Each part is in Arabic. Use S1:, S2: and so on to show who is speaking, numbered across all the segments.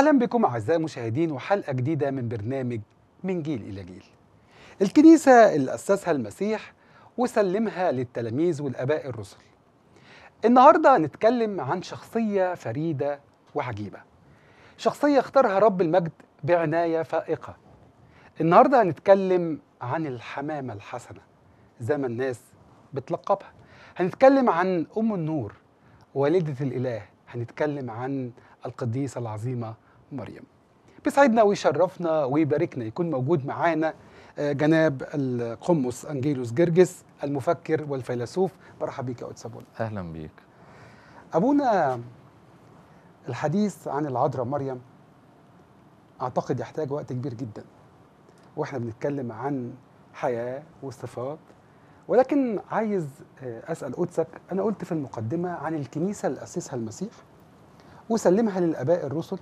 S1: أهلا بكم أعزائي المشاهدين وحلقة جديدة من برنامج من جيل إلى جيل الكنيسة اللي أسسها المسيح وسلمها للتلاميذ والآباء الرسل النهاردة نتكلم عن شخصية فريدة وعجيبة شخصية اختارها رب المجد بعناية فائقة النهاردة هنتكلم عن الحمامة الحسنة زي ما الناس بتلقبها هنتكلم عن أم النور والدة الإله هنتكلم عن القديسة العظيمة مريم بيسعدنا ويشرفنا ويباركنا يكون موجود معانا آه، جناب القمص انجيلوس جرجس المفكر والفيلسوف مرحبا بيك يا أبونا اهلا بيك ابونا الحديث عن العذراء مريم اعتقد يحتاج وقت كبير جدا واحنا بنتكلم عن حياه وصفات ولكن عايز آه، اسال قدسك انا قلت في المقدمه عن الكنيسه اللي اسسها المسيح وسلمها للاباء الرسل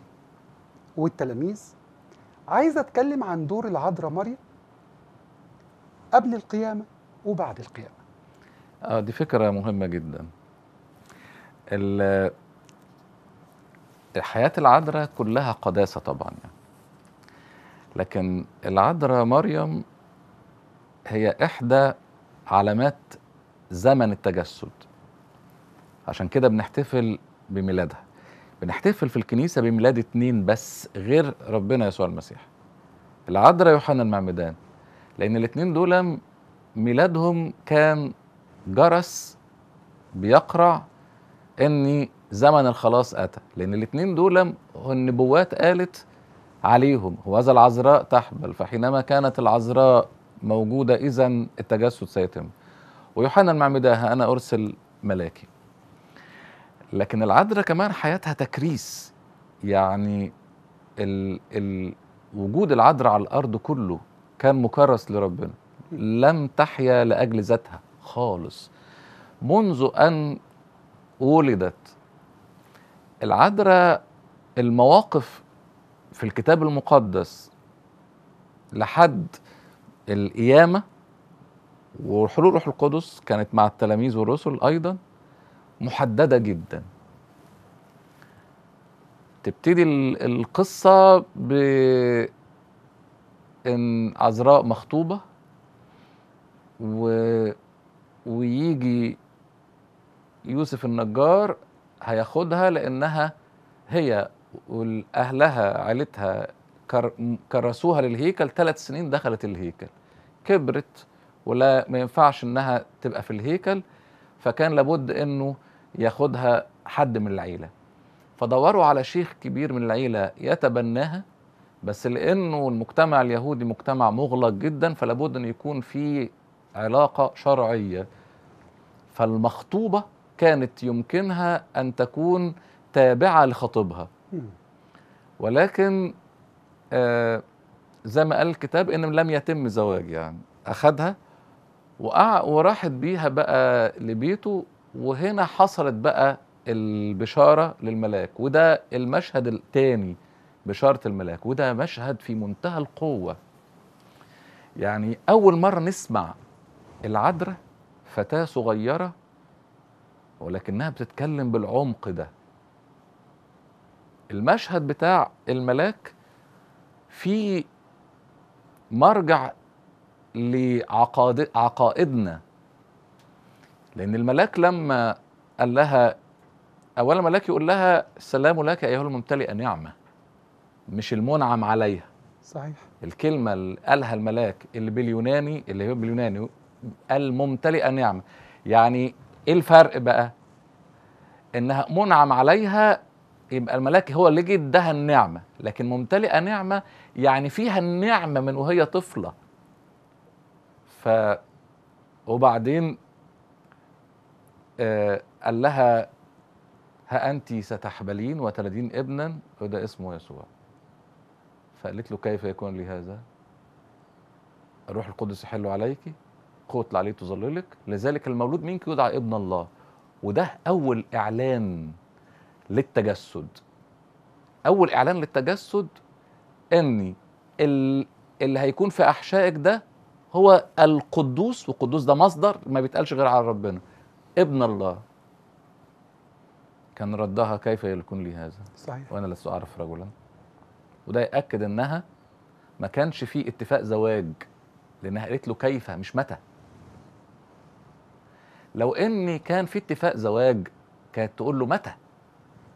S1: والتلاميذ عايز اتكلم عن دور العذراء مريم قبل القيامه وبعد القيامه اه
S2: دي فكره مهمه جدا حياه العذراء كلها قداسه طبعا يعني لكن العذراء مريم هي احدى علامات زمن التجسد عشان كده بنحتفل بميلادها بنحتفل في الكنيسة بميلاد اتنين بس غير ربنا يسوع المسيح العذراء يوحنا المعمدان لأن الاتنين دول ميلادهم كان جرس بيقرع ان زمن الخلاص اتى لان الاتنين دول النبوات قالت عليهم وهذا العذراء تحبل فحينما كانت العذراء موجوده اذا التجسد سيتم ويوحنا المعمدان انا ارسل ملاكي لكن العذراء كمان حياتها تكريس يعني ال ال وجود العذراء على الارض كله كان مكرس لربنا لم تحيا لاجل ذاتها خالص منذ ان ولدت العذراء المواقف في الكتاب المقدس لحد القيامه وحلول روح القدس كانت مع التلاميذ والرسل ايضا محدده جدا تبتدي القصه بإن ان عذراء مخطوبه و... ويجي يوسف النجار هياخدها لانها هي واهلها عيلتها كرسوها للهيكل ثلاث سنين دخلت الهيكل كبرت ولا ما ينفعش انها تبقى في الهيكل فكان لابد انه ياخدها حد من العيله فدوروا على شيخ كبير من العيله يتبناها بس لانه المجتمع اليهودي مجتمع مغلق جدا فلابد ان يكون في علاقه شرعيه فالمخطوبه كانت يمكنها ان تكون تابعه لخطيبها ولكن آه زي ما قال الكتاب ان لم يتم زواج يعني اخدها وراحت بيها بقى لبيته وهنا حصلت بقى البشاره للملاك وده المشهد الثاني بشاره الملاك وده مشهد في منتهى القوه يعني اول مره نسمع العذراء فتاه صغيره ولكنها بتتكلم بالعمق ده المشهد بتاع الملاك في مرجع لعقائدنا لأن الملاك لما قال لها أول الملاك يقول لها السلام لك أيها الممتلئة نعمة مش المنعم عليها صحيح الكلمة اللي قالها الملاك اللي باليوناني اللي هو باليوناني الممتلئة نعمة يعني إيه الفرق بقى؟ إنها منعم عليها يبقى الملاك هو اللي جه ادها النعمة لكن ممتلئة نعمة يعني فيها النعمة من وهي طفلة ف وبعدين آه، قال لها ها أنت ستحبلين وتلدين ابنا وده اسمه يسوع فقالت له كيف يكون لي هذا الروح القدس يحل عليك قوة عليه تظللك لذلك المولود منك يدعى ابن الله وده أول إعلان للتجسد أول إعلان للتجسد أن اللي هيكون في أحشائك ده هو القدوس والقدوس ده مصدر ما بيتقالش غير على ربنا ابن الله كان ردها كيف يكون لي هذا صحيح. وأنا لست أعرف رجلا وده يأكد أنها ما كانش في اتفاق زواج لأنها قالت له كيف مش متى لو ان كان في اتفاق زواج كانت تقول له متى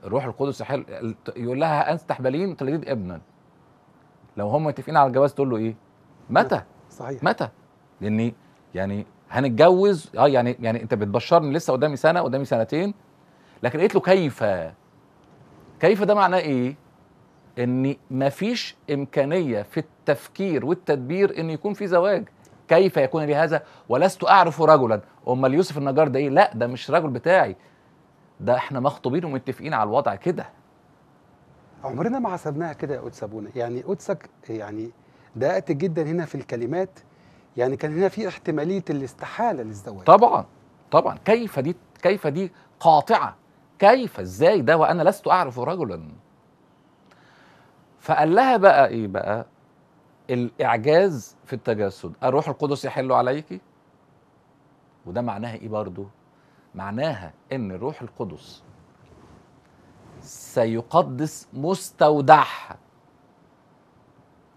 S2: الروح القدس حل... يقول لها انستح بالين تلديد ابنا لو هم متفقين على الجواز تقول له ايه متى صحيح متى لاني يعني هنتجوز اه يعني يعني انت بتبشرني لسه قدامي سنه قدامي سنتين لكن قلت له كيف كيف ده معناه ايه ان مفيش امكانيه في التفكير والتدبير ان يكون في زواج كيف يكون لي هذا ولست اعرف رجلا امال يوسف النجار ده ايه لا ده مش رجل بتاعي ده احنا مخطوبين ومتفقين على الوضع كده
S1: عمرنا ما حسبناها كده يا قدس ابونا يعني قدسك يعني دققت جدا هنا في الكلمات يعني كان هنا في احتماليه الاستحاله للزواج
S2: طبعا طبعا كيف دي كيف دي قاطعه كيف ازاي ده وانا لست اعرف رجلا فقال لها بقى ايه بقى الاعجاز في التجسد الروح القدس يحل عليك وده معناها ايه برضه معناها ان الروح القدس سيقدس مستودعها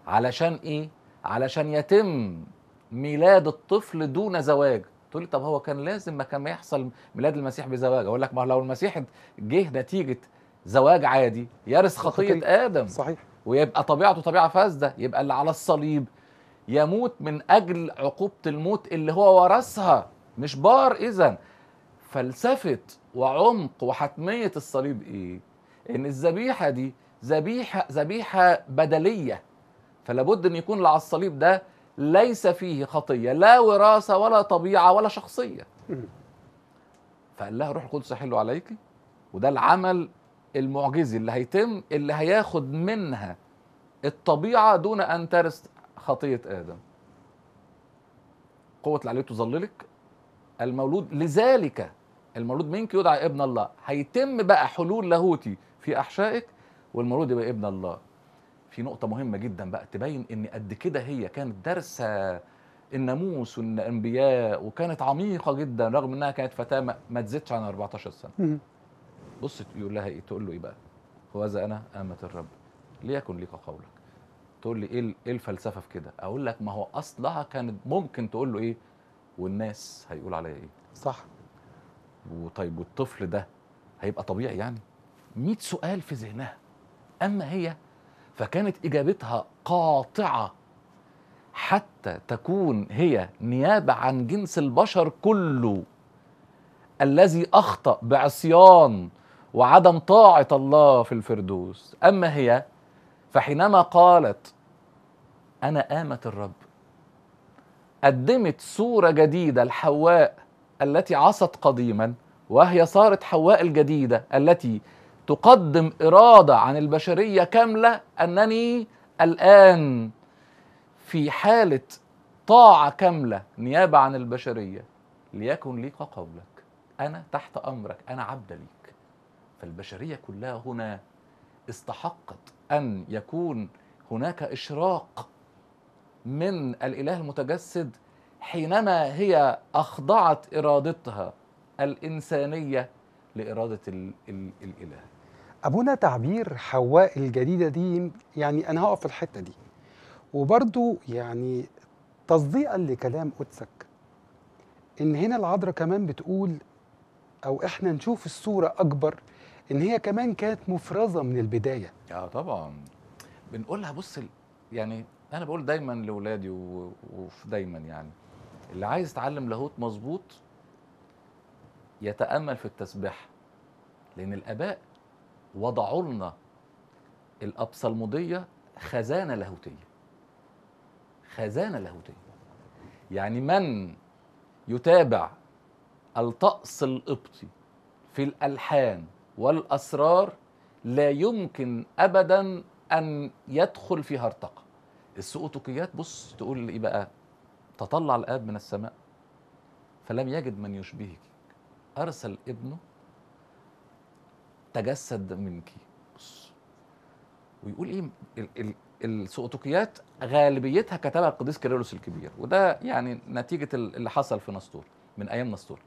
S2: علشان ايه علشان يتم ميلاد الطفل دون زواج تقول لي طب هو كان لازم ما كان ما يحصل ميلاد المسيح بزواج اقول لك ما لو المسيح جه نتيجه زواج عادي يرث خطيه ادم صحيح ويبقى طبيعته طبيعه فاسده يبقى اللي على الصليب يموت من اجل عقوبه الموت اللي هو ورثها مش بار اذا فلسفه وعمق وحتميه الصليب ايه ان الذبيحه دي ذبيحه ذبيحه بدليه فلابد ان يكون اللي على الصليب ده ليس فيه خطيه لا وراثه ولا طبيعه ولا شخصيه فقال لها روح القدس يحل عليك وده العمل المعجزي اللي هيتم اللي هياخد منها الطبيعه دون ان ترث خطيه ادم قوه العليه تظللك المولود لذلك المولود منك يدعى ابن الله هيتم بقى حلول لاهوتي في احشائك والمولود يبقى ابن الله في نقطة مهمة جدا بقى تبين إن قد كده هي كانت دارسة الناموس والأنبياء وكانت عميقة جدا رغم إنها كانت فتاة ما تزيدش عن 14 سنة بص يقول لها إيه تقول له إيه بقى هوذا أنا أمة الرب ليكن ليك قولك تقول لي إيه, إيه الفلسفة في كده أقول لك ما هو أصلها كانت ممكن تقول له إيه والناس هيقول عليا إيه صح وطيب والطفل ده هيبقى طبيعي يعني 100 سؤال في ذهنها اما هي فكانت إجابتها قاطعة حتى تكون هي نيابة عن جنس البشر كله الذي أخطأ بعصيان وعدم طاعة الله في الفردوس أما هي فحينما قالت أنا آمة الرب قدمت صورة جديدة لحواء التي عصت قديما وهي صارت حواء الجديدة التي تقدم اراده عن البشريه كامله انني الان في حاله طاعه كامله نيابه عن البشريه ليكن لي كقولك انا تحت امرك انا عبد ليك فالبشريه كلها هنا استحقت ان يكون هناك اشراق من الاله المتجسد حينما هي اخضعت ارادتها الانسانيه لاراده الاله
S1: ابونا تعبير حواء الجديده دي يعني انا هقف في الحته دي وبرضو يعني تصديقا لكلام قدسك ان هنا العذراء كمان بتقول او احنا نشوف الصوره اكبر ان هي كمان كانت مفرزه من البدايه
S2: اه طبعا بنقولها بص يعني انا بقول دايما لاولادي ودايما يعني اللي عايز يتعلم لاهوت مظبوط يتامل في التسبيح لان الاباء وضعوا لنا الابصلموديه خزانه لاهوتيه خزانه لاهوتيه يعني من يتابع الطقس القبطي في الالحان والاسرار لا يمكن ابدا ان يدخل في هرطقه السقوطكيات بص تقول ايه بقى تطلع الاب من السماء فلم يجد من يشبهك ارسل ابنه تجسد منك بص ويقول ايه السقوطيات غالبيتها كتبها القديس كيرلس الكبير وده يعني نتيجه اللي حصل في نسطور من ايام نسطور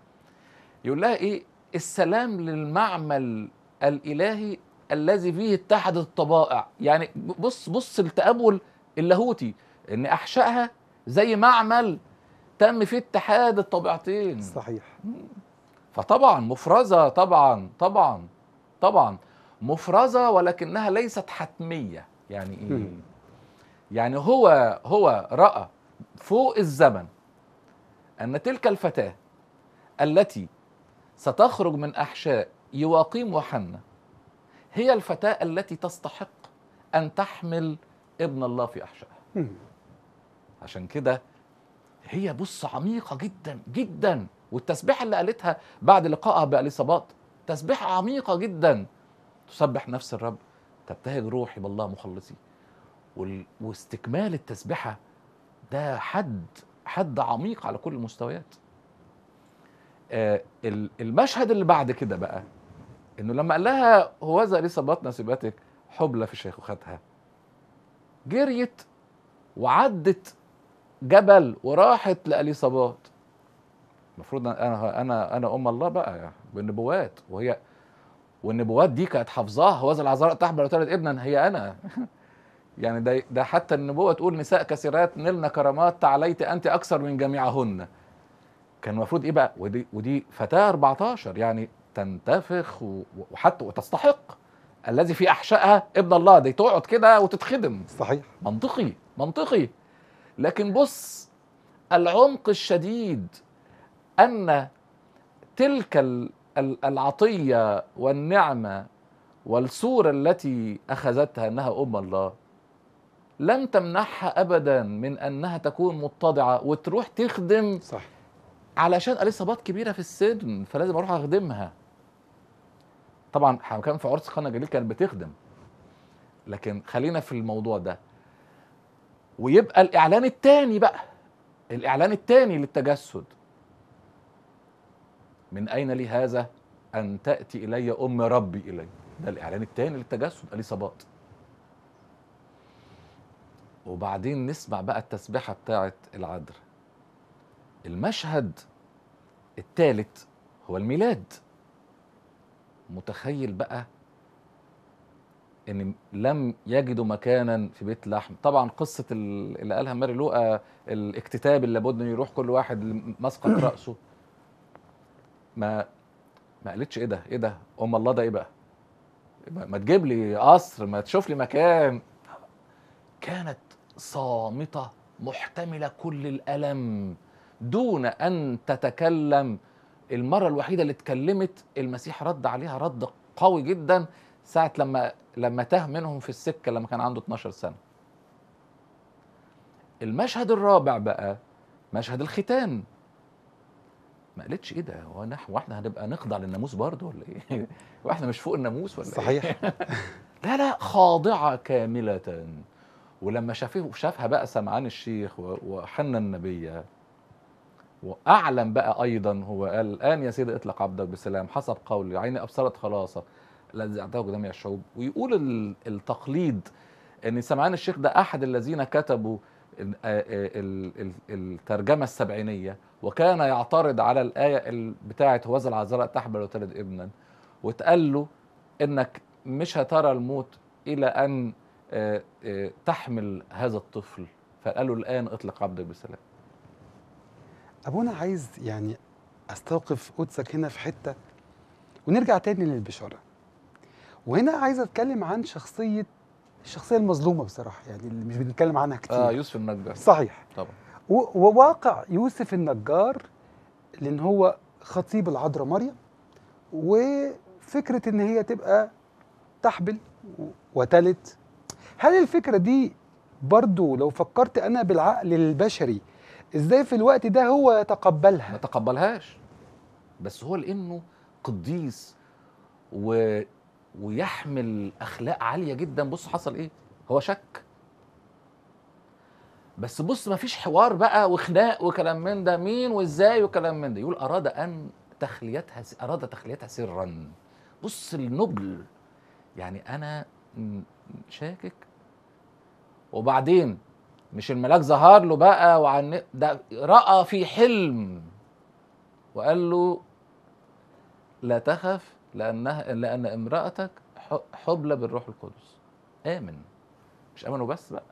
S2: يقول لها ايه السلام للمعمل الالهي الذي فيه اتحدت الطبائع يعني بص بص التأمل اللاهوتي ان احشائها زي معمل تم فيه اتحاد الطبيعتين صحيح فطبعا مفرزه طبعا طبعا طبعا مفرزة ولكنها ليست حتمية يعني إيه؟ يعني هو هو رأى فوق الزمن أن تلك الفتاة التي ستخرج من أحشاء يواقيم وحنا هي الفتاة التي تستحق أن تحمل ابن الله في أحشائها عشان كده هي بص عميقة جدا جدا والتسبيحة اللي قالتها بعد لقائها بأليصابات تسبيحة عميقة جدا تسبح نفس الرب تبتهج روحي بالله مخلصي واستكمال التسبيحة ده حد حد عميق على كل المستويات آه، المشهد اللي بعد كده بقى انه لما قال لها هوذا لي صبتنا سباتك حبلى في شيخوختها جريت وعدت جبل وراحت لاليصابات المفروض انا انا انا ام الله بقى يعني بالنبوات وهي والنبوات دي كانت حافظاها هوذا العذراء تحمل وتلد ابنا هي انا يعني ده ده حتى النبوه تقول نساء كثيرات نلنا كرامات تعليت انت اكثر من جميعهن كان المفروض ايه بقى ودي ودي فتاه 14 يعني تنتفخ وحتى وتستحق الذي في احشائها ابن الله دي تقعد كده وتتخدم صحيح منطقي منطقي لكن بص العمق الشديد ان تلك العطيه والنعمه والصوره التي اخذتها انها ام الله لن تمنحها ابدا من انها تكون متضعه وتروح تخدم صح علشان اليصابات كبيره في السن فلازم اروح اخدمها طبعا كان في عرس قنا جليل كانت بتخدم لكن خلينا في الموضوع ده ويبقى الاعلان الثاني بقى الاعلان الثاني للتجسد من أين لي هذا أن تأتي إلي أم ربي إلي ده الإعلان التاني للتجسد أليصابات وبعدين نسمع بقى التسبيحة بتاعة العدر المشهد الثالث هو الميلاد متخيل بقى ان لم يجدوا مكانا في بيت لحم طبعا قصه اللي قالها ماري لوقا الاكتتاب اللي لابد يروح كل واحد مسقط راسه ما ما قالتش ايه ده ايه ده ام الله ده ايه بقى ما تجيب لي قصر ما تشوف لي مكان كانت صامته محتمله كل الالم دون ان تتكلم المره الوحيده اللي اتكلمت المسيح رد عليها رد قوي جدا ساعه لما لما تاه منهم في السكه لما كان عنده 12 سنه المشهد الرابع بقى مشهد الختان ما قالتش ايه ده هو نحو احنا هنبقى نخضع للناموس برضه ولا ايه؟ واحنا مش فوق الناموس ولا إيه؟ صحيح إيه؟ لا لا خاضعه كامله ولما شافه شافها بقى سمعان الشيخ وحنا النبي واعلم بقى ايضا هو قال الان يا سيدي اطلق عبدك بسلام حسب قولي عيني ابصرت خلاصه الذي اعطاه جميع الشعوب ويقول التقليد ان سمعان الشيخ ده احد الذين كتبوا آه، آه، الترجمة السبعينية وكان يعترض على الآية بتاعة هوذا العذراء تحمل وتلد ابنا واتقال له انك مش هترى الموت الى ان آه، تحمل هذا الطفل فقال له الان اطلق عبدك
S1: بسلام ابونا عايز يعني استوقف قدسك هنا في حته ونرجع تاني للبشاره وهنا عايز اتكلم عن شخصيه الشخصيه المظلومه بصراحه يعني اللي مش بنتكلم عنها كتير اه يوسف النجار صحيح طبعا وواقع يوسف النجار لان هو خطيب العذراء مريم وفكره ان هي تبقى تحبل وتلت هل الفكره دي برضو لو فكرت انا بالعقل البشري ازاي في الوقت ده هو يتقبلها ما تقبلهاش بس هو
S2: لانه قديس و ويحمل اخلاق عاليه جدا بص حصل ايه هو شك بس بص مفيش حوار بقى وخناق وكلام من ده مين وازاي وكلام من ده يقول اراد ان تخليتها اراد تخليتها سرا بص النبل يعني انا شاكك وبعدين مش الملاك ظهر له بقى وعن ده راى في حلم وقال له لا تخف لأنها لأن امرأتك حبلى بالروح القدس آمن مش آمن وبس بقى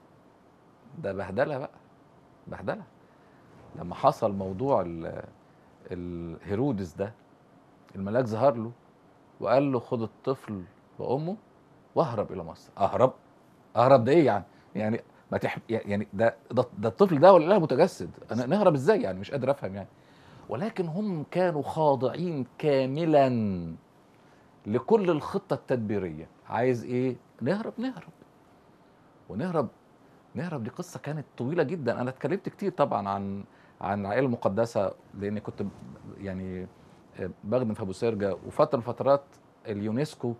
S2: ده بهدلة بقى بهدلة لما حصل موضوع الهيرودس ده الملاك ظهر له وقال له خد الطفل وامه واهرب الى مصر اهرب اهرب ده ايه يعني يعني ما تح... يعني ده ده, ده الطفل ده ولا متجسد انا نهرب ازاي يعني مش قادر افهم يعني ولكن هم كانوا خاضعين كاملا لكل الخطة التدبيرية عايز إيه نهرب نهرب ونهرب نهرب دي قصة كانت طويلة جدا أنا اتكلمت كتير طبعا عن عن العائلة المقدسة لأني كنت يعني آه، بخدم في أبو سرجة وفترة من فترات اليونسكو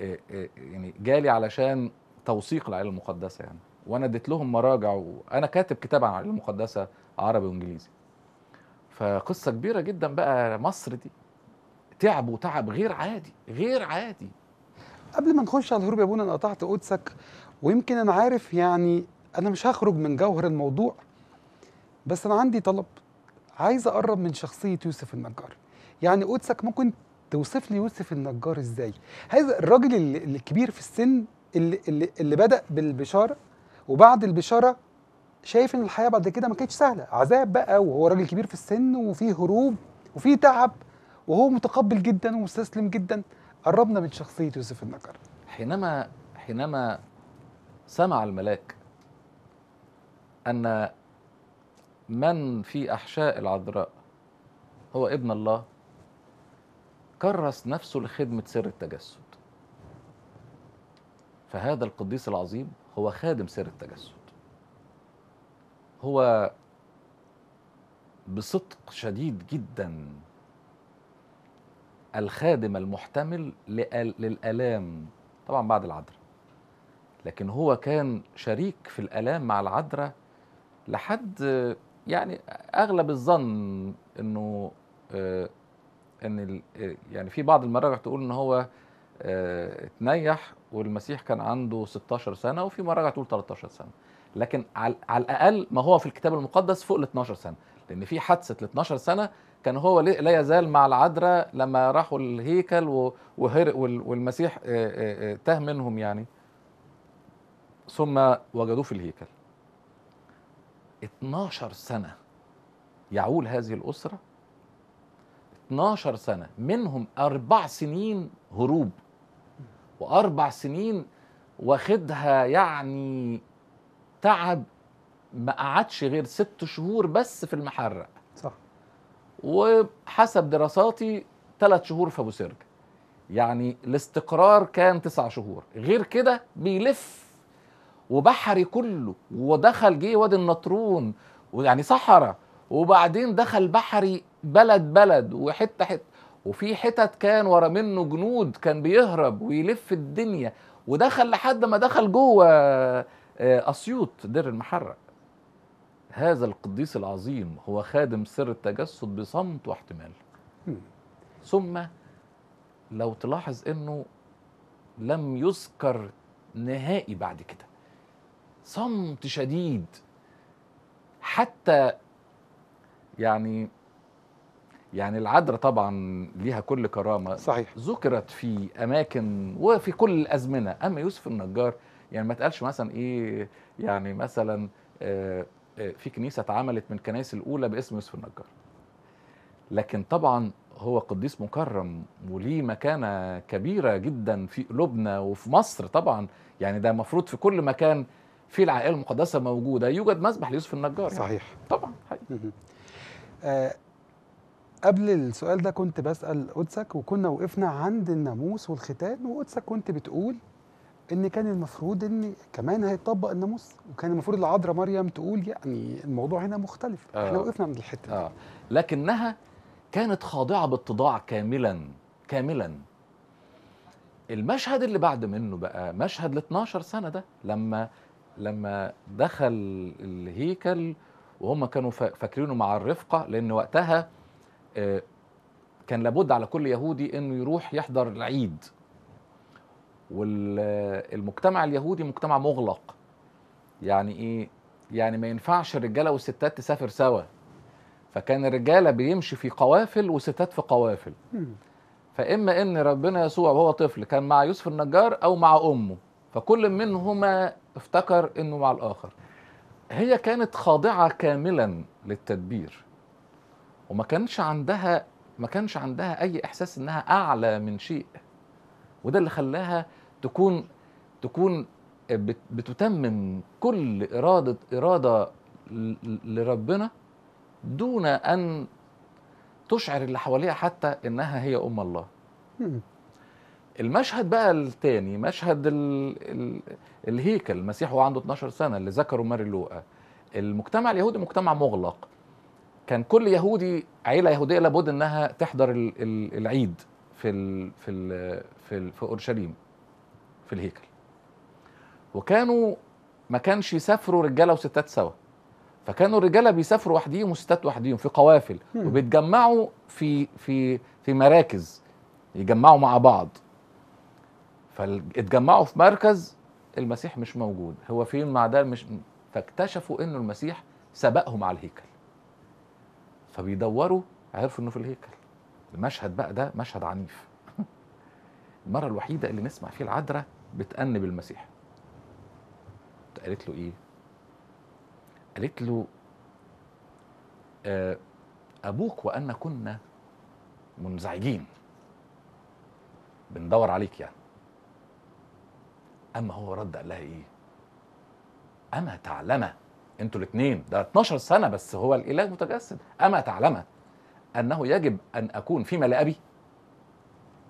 S2: آه، آه، يعني جالي علشان توثيق العائلة المقدسة يعني وأنا اديت لهم مراجع وأنا كاتب كتاب عن العائلة المقدسة عربي وإنجليزي فقصة كبيرة جدا بقى مصر دي
S1: تعب وتعب غير عادي غير عادي قبل ما نخش على الهروب يا ابونا انا قطعت قدسك ويمكن انا عارف يعني انا مش هخرج من جوهر الموضوع بس انا عندي طلب عايز اقرب من شخصيه يوسف النجار يعني قدسك ممكن توصف لي يوسف النجار ازاي هذا الراجل الكبير في السن اللي, اللي, اللي بدا بالبشاره وبعد البشاره شايف ان الحياه بعد كده ما كانتش سهله عذاب بقى وهو راجل كبير في السن وفيه هروب وفيه تعب وهو متقبل جدا ومستسلم جدا قربنا من شخصية يوسف النجار
S2: حينما حينما سمع الملاك أن من في أحشاء العذراء هو ابن الله كرس نفسه لخدمة سر التجسد فهذا القديس العظيم هو خادم سر التجسد هو بصدق شديد جدا الخادم المحتمل للآلام طبعا بعد العذراء لكن هو كان شريك في الآلام مع العذراء لحد يعني أغلب الظن إنه آه، إن يعني في بعض المراجع تقول إن هو آه، اتنيح والمسيح كان عنده 16 سنة وفي مراجع تقول 13 سنة لكن على الأقل ما هو في الكتاب المقدس فوق ال 12 سنة لأن في حادثة ال 12 سنة كان هو لا يزال مع العذراء لما راحوا الهيكل وهرق والمسيح آه، آه، آه، تاه منهم يعني ثم وجدوه في الهيكل 12 سنة يعول هذه الأسرة 12 سنة منهم أربع سنين هروب وأربع سنين واخدها يعني تعب ما قعدش غير ست شهور بس في المحرة وحسب دراساتي ثلاث شهور في ابو سرج يعني الاستقرار كان تسع شهور غير كده بيلف وبحري كله ودخل جه وادي النطرون ويعني صحراء وبعدين دخل بحري بلد بلد وحته حته وفي حتت كان ورا منه جنود كان بيهرب ويلف الدنيا ودخل لحد ما دخل جوه آه، اسيوط دير المحرق هذا القديس العظيم هو خادم سر التجسد بصمت واحتمال ثم لو تلاحظ انه لم يذكر نهائي بعد كده صمت شديد حتى يعني يعني العدرة طبعا ليها كل كرامه صحيح ذكرت في اماكن وفي كل الازمنه اما يوسف النجار يعني ما تقالش مثلا ايه يعني مثلا آه آه، في كنيسه اتعملت من الكنائس الاولى باسم يوسف النجار لكن طبعا هو قديس مكرم وليه مكانه كبيره جدا في قلوبنا وفي مصر طبعا يعني ده مفروض في كل مكان في العائله المقدسه موجوده يوجد مسبح ليوسف النجار يعني. صحيح يعني.
S1: طبعا حقيقي. آه، قبل السؤال ده كنت بسال قدسك وكنا وقفنا عند الناموس والختان وقدسك كنت بتقول ان كان المفروض ان كمان هيطبق الناموس وكان المفروض العذراء مريم تقول يعني الموضوع هنا مختلف
S2: آه. احنا وقفنا عند الحته آه. لكنها كانت خاضعه بالتضاع كاملا كاملا المشهد اللي بعد منه بقى مشهد ال 12 سنه ده لما لما دخل الهيكل وهم كانوا فاكرينه مع الرفقه لان وقتها آه، كان لابد على كل يهودي انه يروح يحضر العيد والمجتمع اليهودي مجتمع مغلق يعني ايه يعني ما ينفعش الرجاله والستات تسافر سوا فكان الرجاله بيمشي في قوافل وستات في قوافل فاما ان ربنا يسوع وهو طفل كان مع يوسف النجار او مع امه فكل منهما افتكر انه مع الاخر هي كانت خاضعه كاملا للتدبير وما كانش عندها ما كانش عندها اي احساس انها اعلى من شيء وده اللي خلاها تكون تكون آه، بتتمم كل إرادة إرادة لربنا دون أن تشعر اللي حواليها حتى إنها هي أم الله المشهد بقى الثاني مشهد الـ الـ الهيكل المسيح وهو عنده 12 سنة اللي ذكره ماري لوقا المجتمع اليهودي مجتمع مغلق كان كل يهودي عيلة يهودية لابد إنها تحضر العيد في الـ في الـ في, في أورشليم في الهيكل وكانوا ما كانش يسافروا رجاله وستات سوا فكانوا الرجاله بيسافروا وحديهم وستات وحديهم في قوافل مم. وبيتجمعوا في في في مراكز يجمعوا مع بعض فاتجمعوا في مركز المسيح مش موجود هو فين مع ده مش فاكتشفوا انه المسيح سبقهم على الهيكل فبيدوروا عرفوا انه في الهيكل المشهد بقى ده مشهد عنيف المره الوحيده اللي نسمع فيه العذراء بتأنب المسيح قالت له ايه قالت له آه ابوك وانا كنا منزعجين بندور عليك يعني اما هو رد قال لها ايه اما تعلمه انتوا الاثنين ده 12 سنه بس هو الاله متجسد اما تعلمه انه يجب ان اكون فيما لا ابي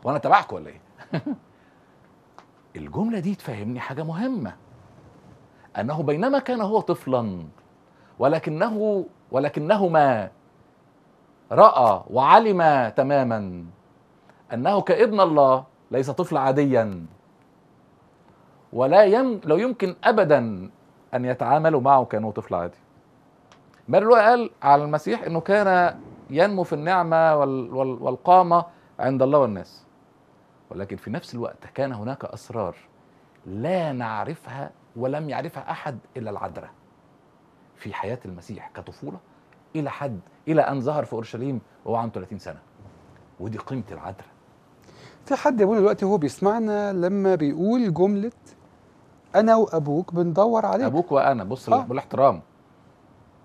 S2: وانا تبعك ولا ايه الجملة دي تفهمني حاجة مهمة أنه بينما كان هو طفلا ولكنه ولكنهما رأى وعلم تماما أنه كابن الله ليس طفل عاديا ولا يم لو يمكن أبدا أن يتعاملوا معه كأنه طفل عادي بل قال على المسيح أنه كان ينمو في النعمة والقامة عند الله والناس ولكن في نفس الوقت كان هناك أسرار لا نعرفها ولم يعرفها أحد إلا العذراء في حياة المسيح كطفولة إلى حد إلى أن ظهر في أورشليم وهو عنده 30 سنة ودي قيمة العذراء
S1: في حد يا دلوقتي هو بيسمعنا لما بيقول جملة أنا وأبوك بندور عليك أبوك وأنا بص آه. بالاحترام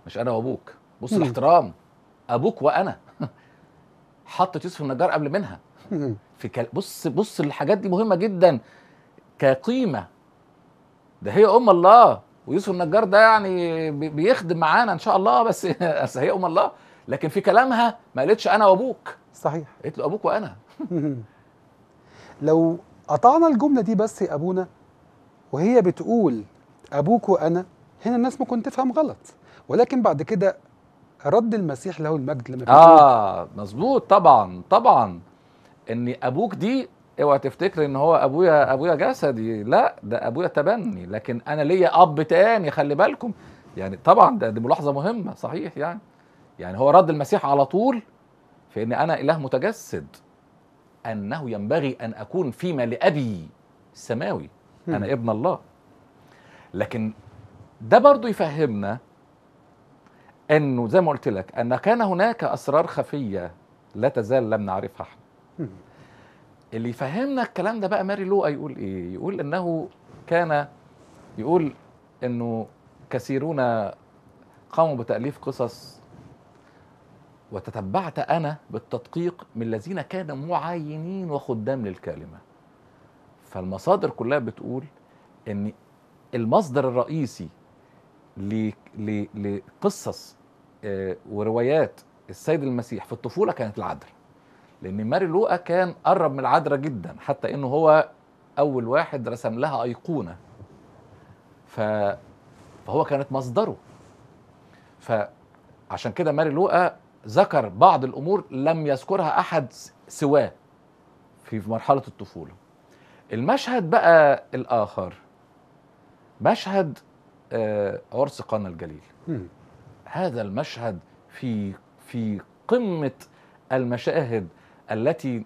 S1: مش أنا وأبوك
S2: بص الاحترام أبوك وأنا حط يوسف النجار قبل منها في كل... بص بص الحاجات دي مهمه جدا كقيمه ده هي ام الله ويوسف النجار ده يعني بيخدم معانا ان شاء الله بس بس هي ام الله لكن في كلامها ما قالتش انا وابوك صحيح قالت له ابوك وانا
S1: لو قطعنا الجمله دي بس يا ابونا وهي بتقول ابوك وانا هنا الناس ممكن تفهم غلط ولكن بعد كده رد المسيح له المجد لما اه
S2: مظبوط طبعا طبعا ان ابوك دي اوعى تفتكر ان هو ابويا ابويا جسدي لا ده ابويا تبني لكن انا ليا اب تاني خلي بالكم يعني طبعا ده دي ملاحظه مهمه صحيح يعني يعني هو رد المسيح على طول في ان انا اله متجسد انه ينبغي ان اكون فيما لابي السماوي انا ابن الله لكن ده برضو يفهمنا انه زي ما قلت لك ان كان هناك اسرار خفيه لا تزال لم نعرفها احنا اللي يفهمنا الكلام ده بقى ماري لو يقول ايه يقول انه كان يقول انه كثيرون قاموا بتاليف قصص وتتبعت انا بالتدقيق من الذين كانوا معاينين وخدام للكلمه فالمصادر كلها بتقول ان المصدر الرئيسي لقصص آه، وروايات السيد المسيح في الطفوله كانت العدل لان ماري لوقا كان قرب من العذراء جدا حتى انه هو اول واحد رسم لها ايقونه ف... فهو كانت مصدره فعشان كده ماري لوقا ذكر بعض الامور لم يذكرها احد سواه في مرحله الطفوله المشهد بقى الاخر مشهد آه عرس قانا الجليل هذا المشهد في في قمه المشاهد التي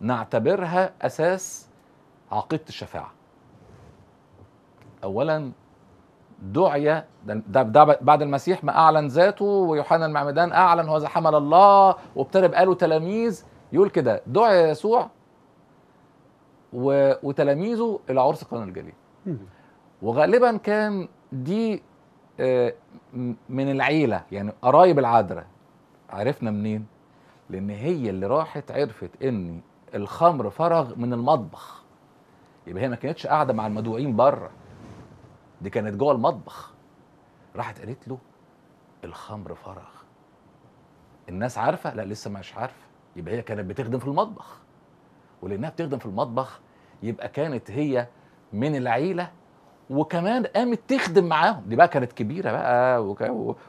S2: نعتبرها اساس عقيده الشفاعه. اولا دعي ده, بعد المسيح ما اعلن ذاته ويوحنا المعمدان اعلن هو حمل الله وابتدى بقاله تلاميذ يقول كده دعي يسوع وتلاميذه الى عرس قنا الجليل. وغالبا كان دي آه، من العيله يعني قرايب العذراء عرفنا منين لان هي اللي راحت عرفت ان الخمر فرغ من المطبخ يبقى هي ما كانتش قاعده مع المدعوين بره دي كانت جوه المطبخ راحت قالت له الخمر فرغ الناس عارفه لا لسه مش عارفه يبقى هي كانت بتخدم في المطبخ ولانها بتخدم في المطبخ يبقى كانت هي من العيله وكمان قامت تخدم معاهم دي بقى كانت كبيره بقى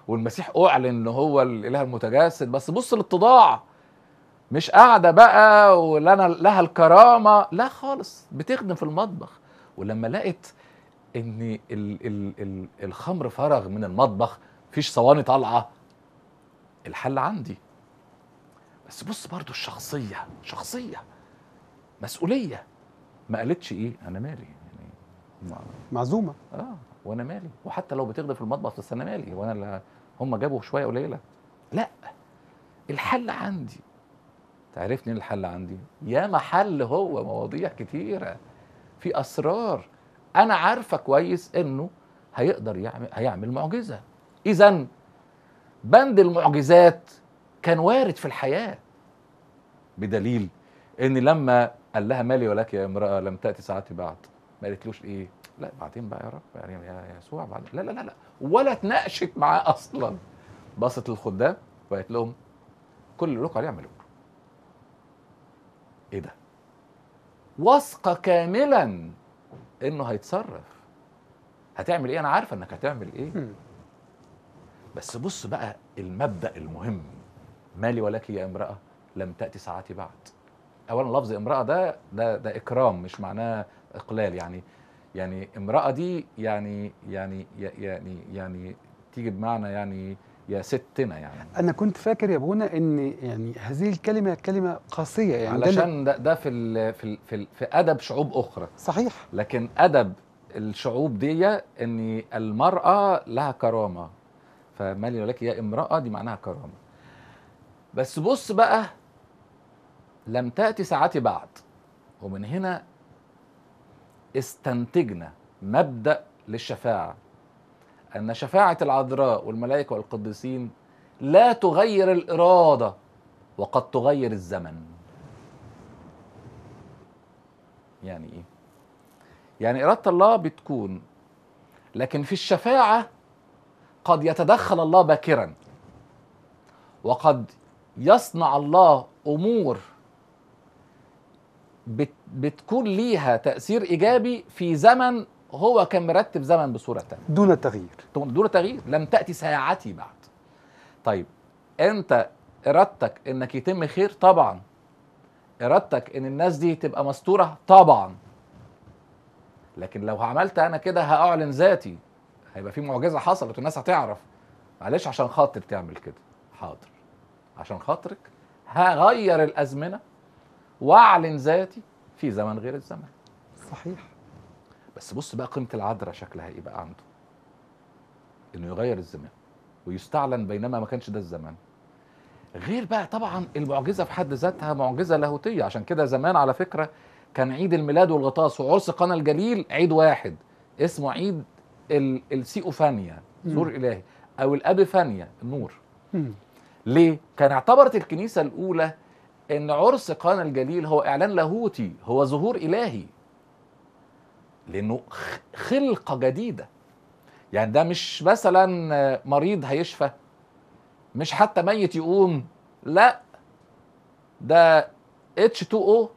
S2: والمسيح اعلن ان هو الاله المتجسد بس بص الاتضاع مش قاعده بقى ولنا لها الكرامه لا خالص بتخدم في المطبخ ولما لقت ان ال ال ال الخمر فرغ من المطبخ مفيش صواني طالعه الحل عندي بس بص برضو الشخصيه شخصيه مسؤوليه ما قالتش ايه انا مالي يعني معزومه اه وانا مالي وحتى لو بتخدم في المطبخ بس انا مالي وانا هم جابوا شويه قليله لا الحل عندي تعرفني الحل عندي يا محل هو مواضيع كتيره في اسرار انا عارفه كويس انه هيقدر يعمل هيعمل معجزه اذا بند المعجزات كان وارد في الحياه بدليل ان لما قال لها مالي ولك يا امراه لم تاتي ساعتي بعد ما قالتلوش ايه لا بعدين بقى يا رب يعني يا يسوع بعد لا لا لا لا ولا اتناقشت معاه اصلا بصت للخدام وقالت لهم كل اللي لكم عليه اعملوه ايه ده واثقه كاملا انه هيتصرف هتعمل ايه انا عارفه انك هتعمل ايه بس بص بقى المبدا المهم مالي ولك يا امراه لم تاتي ساعتي بعد اولا لفظ امراه ده ده ده اكرام مش معناه اقلال يعني يعني امراه دي يعني يعني يعني يعني, يعني تيجي بمعنى يعني يا ستنا يعني
S1: انا كنت فاكر يا ابونا ان يعني هذه الكلمه كلمه قاسيه يعني علشان
S2: ده, ده في الـ في الـ في, الـ في ادب شعوب اخرى صحيح لكن ادب الشعوب دي ان المراه لها كرامه فمالي لك ولك يا امراه دي معناها كرامه بس بص بقى لم تاتي ساعتي بعد ومن هنا استنتجنا مبدا للشفاعه أن شفاعة العذراء والملائكة والقديسين لا تغير الإرادة وقد تغير الزمن يعني إيه؟ يعني إرادة الله بتكون لكن في الشفاعة قد يتدخل الله باكرا وقد يصنع الله أمور بتكون ليها تأثير إيجابي في زمن هو كان مرتب زمن بصوره ثانيه دون تغيير دون تغيير لم تاتي ساعتي بعد طيب انت ارادتك انك يتم خير طبعا ارادتك ان الناس دي تبقى مستوره طبعا لكن لو عملت انا كده هاعلن ذاتي هيبقى في معجزه حصلت والناس هتعرف معلش عشان خاطر تعمل كده حاضر عشان خاطرك هغير الازمنه واعلن ذاتي في زمن غير الزمن صحيح بس بص بقى قيمه العذره شكلها ايه بقى عنده انه يغير الزمان ويستعلن بينما ما كانش ده الزمان غير بقى طبعا المعجزه في حد ذاتها معجزه لاهوتيه عشان كده زمان على فكره كان عيد الميلاد والغطاس وعرس قنا الجليل عيد واحد اسمه عيد السيئوفانيا نور الهي او الابيفانيا النور ليه كان اعتبرت الكنيسه الاولى ان عرس قنا الجليل هو اعلان لاهوتي هو ظهور الهي لانه خلقه جديده يعني ده مش مثلا مريض هيشفى مش حتى ميت يقوم لا ده اتش 2 او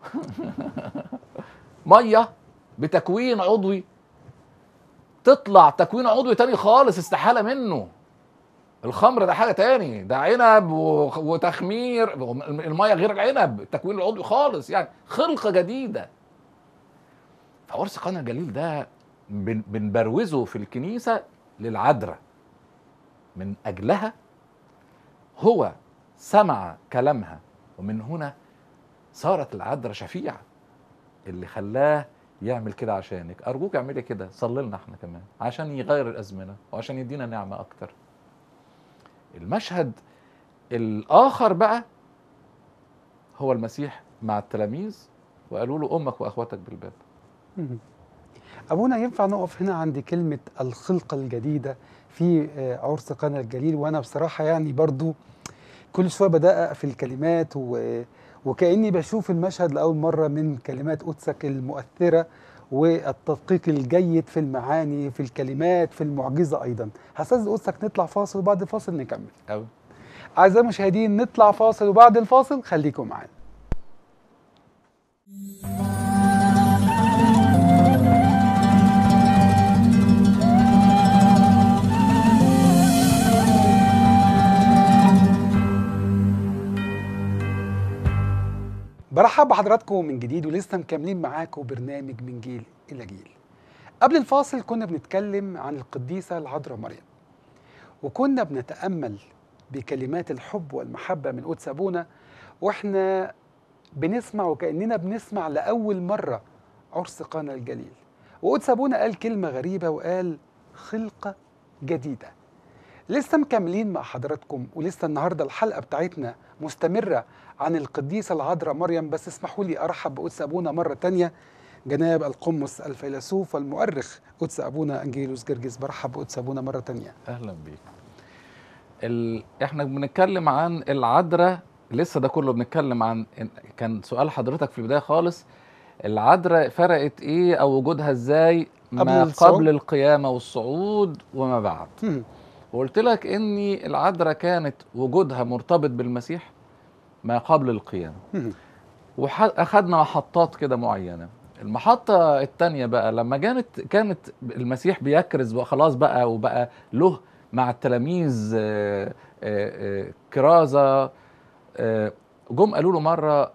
S2: ميه بتكوين عضوي تطلع تكوين عضوي تاني خالص استحاله منه الخمر ده حاجه تاني ده عنب وتخمير الميه غير العنب التكوين العضوي خالص يعني خلقه جديده فقرص قنا الجليل ده بنبروزه في الكنيسه للعذراء من اجلها هو سمع كلامها ومن هنا صارت العذراء شفيعه اللي خلاه يعمل كده عشانك ارجوك اعملي كده صلي لنا احنا كمان عشان يغير الازمنه وعشان يدينا نعمه اكتر المشهد الاخر بقى هو المسيح مع التلاميذ وقالوا له امك واخواتك بالباب
S1: أبونا ينفع نقف هنا عند كلمة الخلقة الجديدة في آه، عرس قنا الجليل وأنا بصراحة يعني برضو كل شوية بدقق في الكلمات و... وكأني بشوف المشهد لأول مرة من كلمات قدسك المؤثرة والتدقيق الجيد في المعاني في الكلمات في المعجزة أيضا هستاذ قدسك نطلع فاصل وبعد الفاصل نكمل أعزائي المشاهدين نطلع فاصل وبعد الفاصل خليكم معانا برحب بحضراتكم من جديد ولسه مكملين معاكم برنامج من جيل إلى جيل قبل الفاصل كنا بنتكلم عن القديسة العذراء مريم وكنا بنتأمل بكلمات الحب والمحبة من قدس أبونا وإحنا بنسمع وكأننا بنسمع لأول مرة عرس قانا الجليل وقدس أبونا قال كلمة غريبة وقال خلقة جديدة لسه مكملين مع حضراتكم ولسه النهارده الحلقه بتاعتنا مستمره عن القديسه العذراء مريم بس اسمحوا لي ارحب بقدس ابونا مره تانية جناب القمص الفيلسوف والمؤرخ قدس ابونا انجيلوس جرجس برحب بقدس ابونا مره تانية اهلا بيك
S2: ال... احنا بنتكلم عن العذراء لسه ده كله بنتكلم عن كان سؤال حضرتك في البدايه خالص العذراء فرقت ايه او وجودها ازاي ما قبل, قبل القيامه والصعود وما بعد وقلت لك ان العذراء كانت وجودها مرتبط بالمسيح ما قبل القيامه واخدنا محطات كده معينه المحطة الثانيه بقى لما كانت كانت المسيح بيكرز وخلاص بقى وبقى له مع التلاميذ آه، آه، آه، كرازة جم قالوا له مرة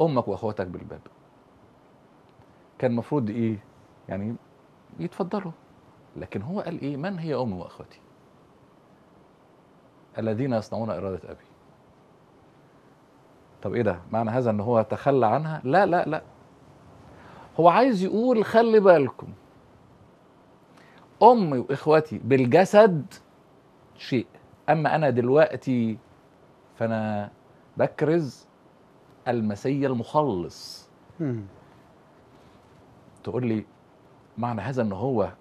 S2: أمك وأخواتك بالباب كان المفروض إيه يعني يتفضلوا لكن هو قال إيه من هي أمي وأخواتي الذين يصنعون إرادة أبي طب إيه ده معنى هذا أن هو تخلى عنها لا لا لا هو عايز يقول خلي بالكم أمي وإخوتي بالجسد شيء أما أنا دلوقتي فأنا بكرز المسيا المخلص تقول لي معنى هذا ان هو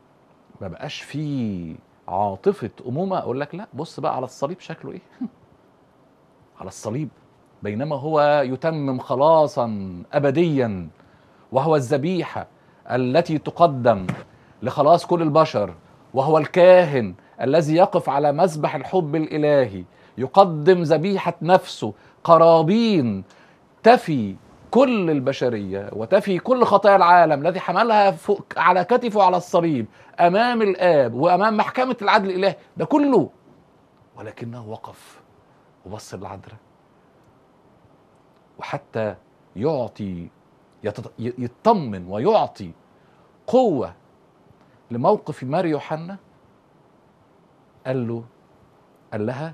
S2: ما بقاش فيه عاطفه امومه اقول لك لا بص بقى على الصليب شكله ايه على الصليب بينما هو يتمم خلاصا ابديا وهو الذبيحه التي تقدم لخلاص كل البشر وهو الكاهن الذي يقف على مسبح الحب الالهي يقدم ذبيحه نفسه قرابين تفي كل البشرية وتفي كل خطايا العالم التي حملها فوق على كتفه على الصليب أمام الآب وأمام محكمة العدل الإلهي ده كله ولكنه وقف وبص للعذراء وحتى يعطي يطمن ويعطي قوة لموقف ماري يوحنا قال له قال لها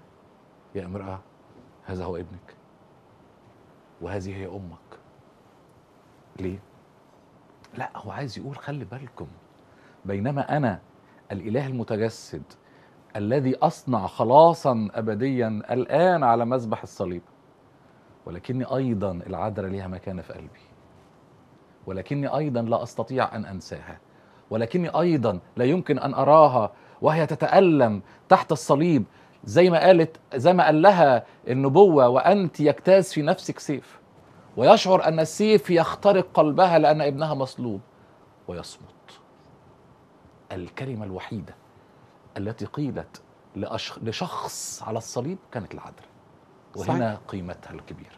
S2: يا امرأة هذا هو ابنك وهذه هي أمك ليه؟ لا هو عايز يقول خلي بالكم بينما أنا الإله المتجسد الذي أصنع خلاصا أبديا الآن على مذبح الصليب ولكني أيضا العذراء لها مكانة في قلبي ولكني أيضا لا أستطيع أن أنساها ولكني أيضا لا يمكن أن أراها وهي تتألم تحت الصليب زي ما قالت زي ما قال لها النبوة وأنت يجتاز في نفسك سيف ويشعر أن السيف يخترق قلبها لأن ابنها مصلوب ويصمت الكلمة الوحيدة التي قيلت لشخص على الصليب كانت
S1: العدل وهنا صحيح.
S2: قيمتها الكبيرة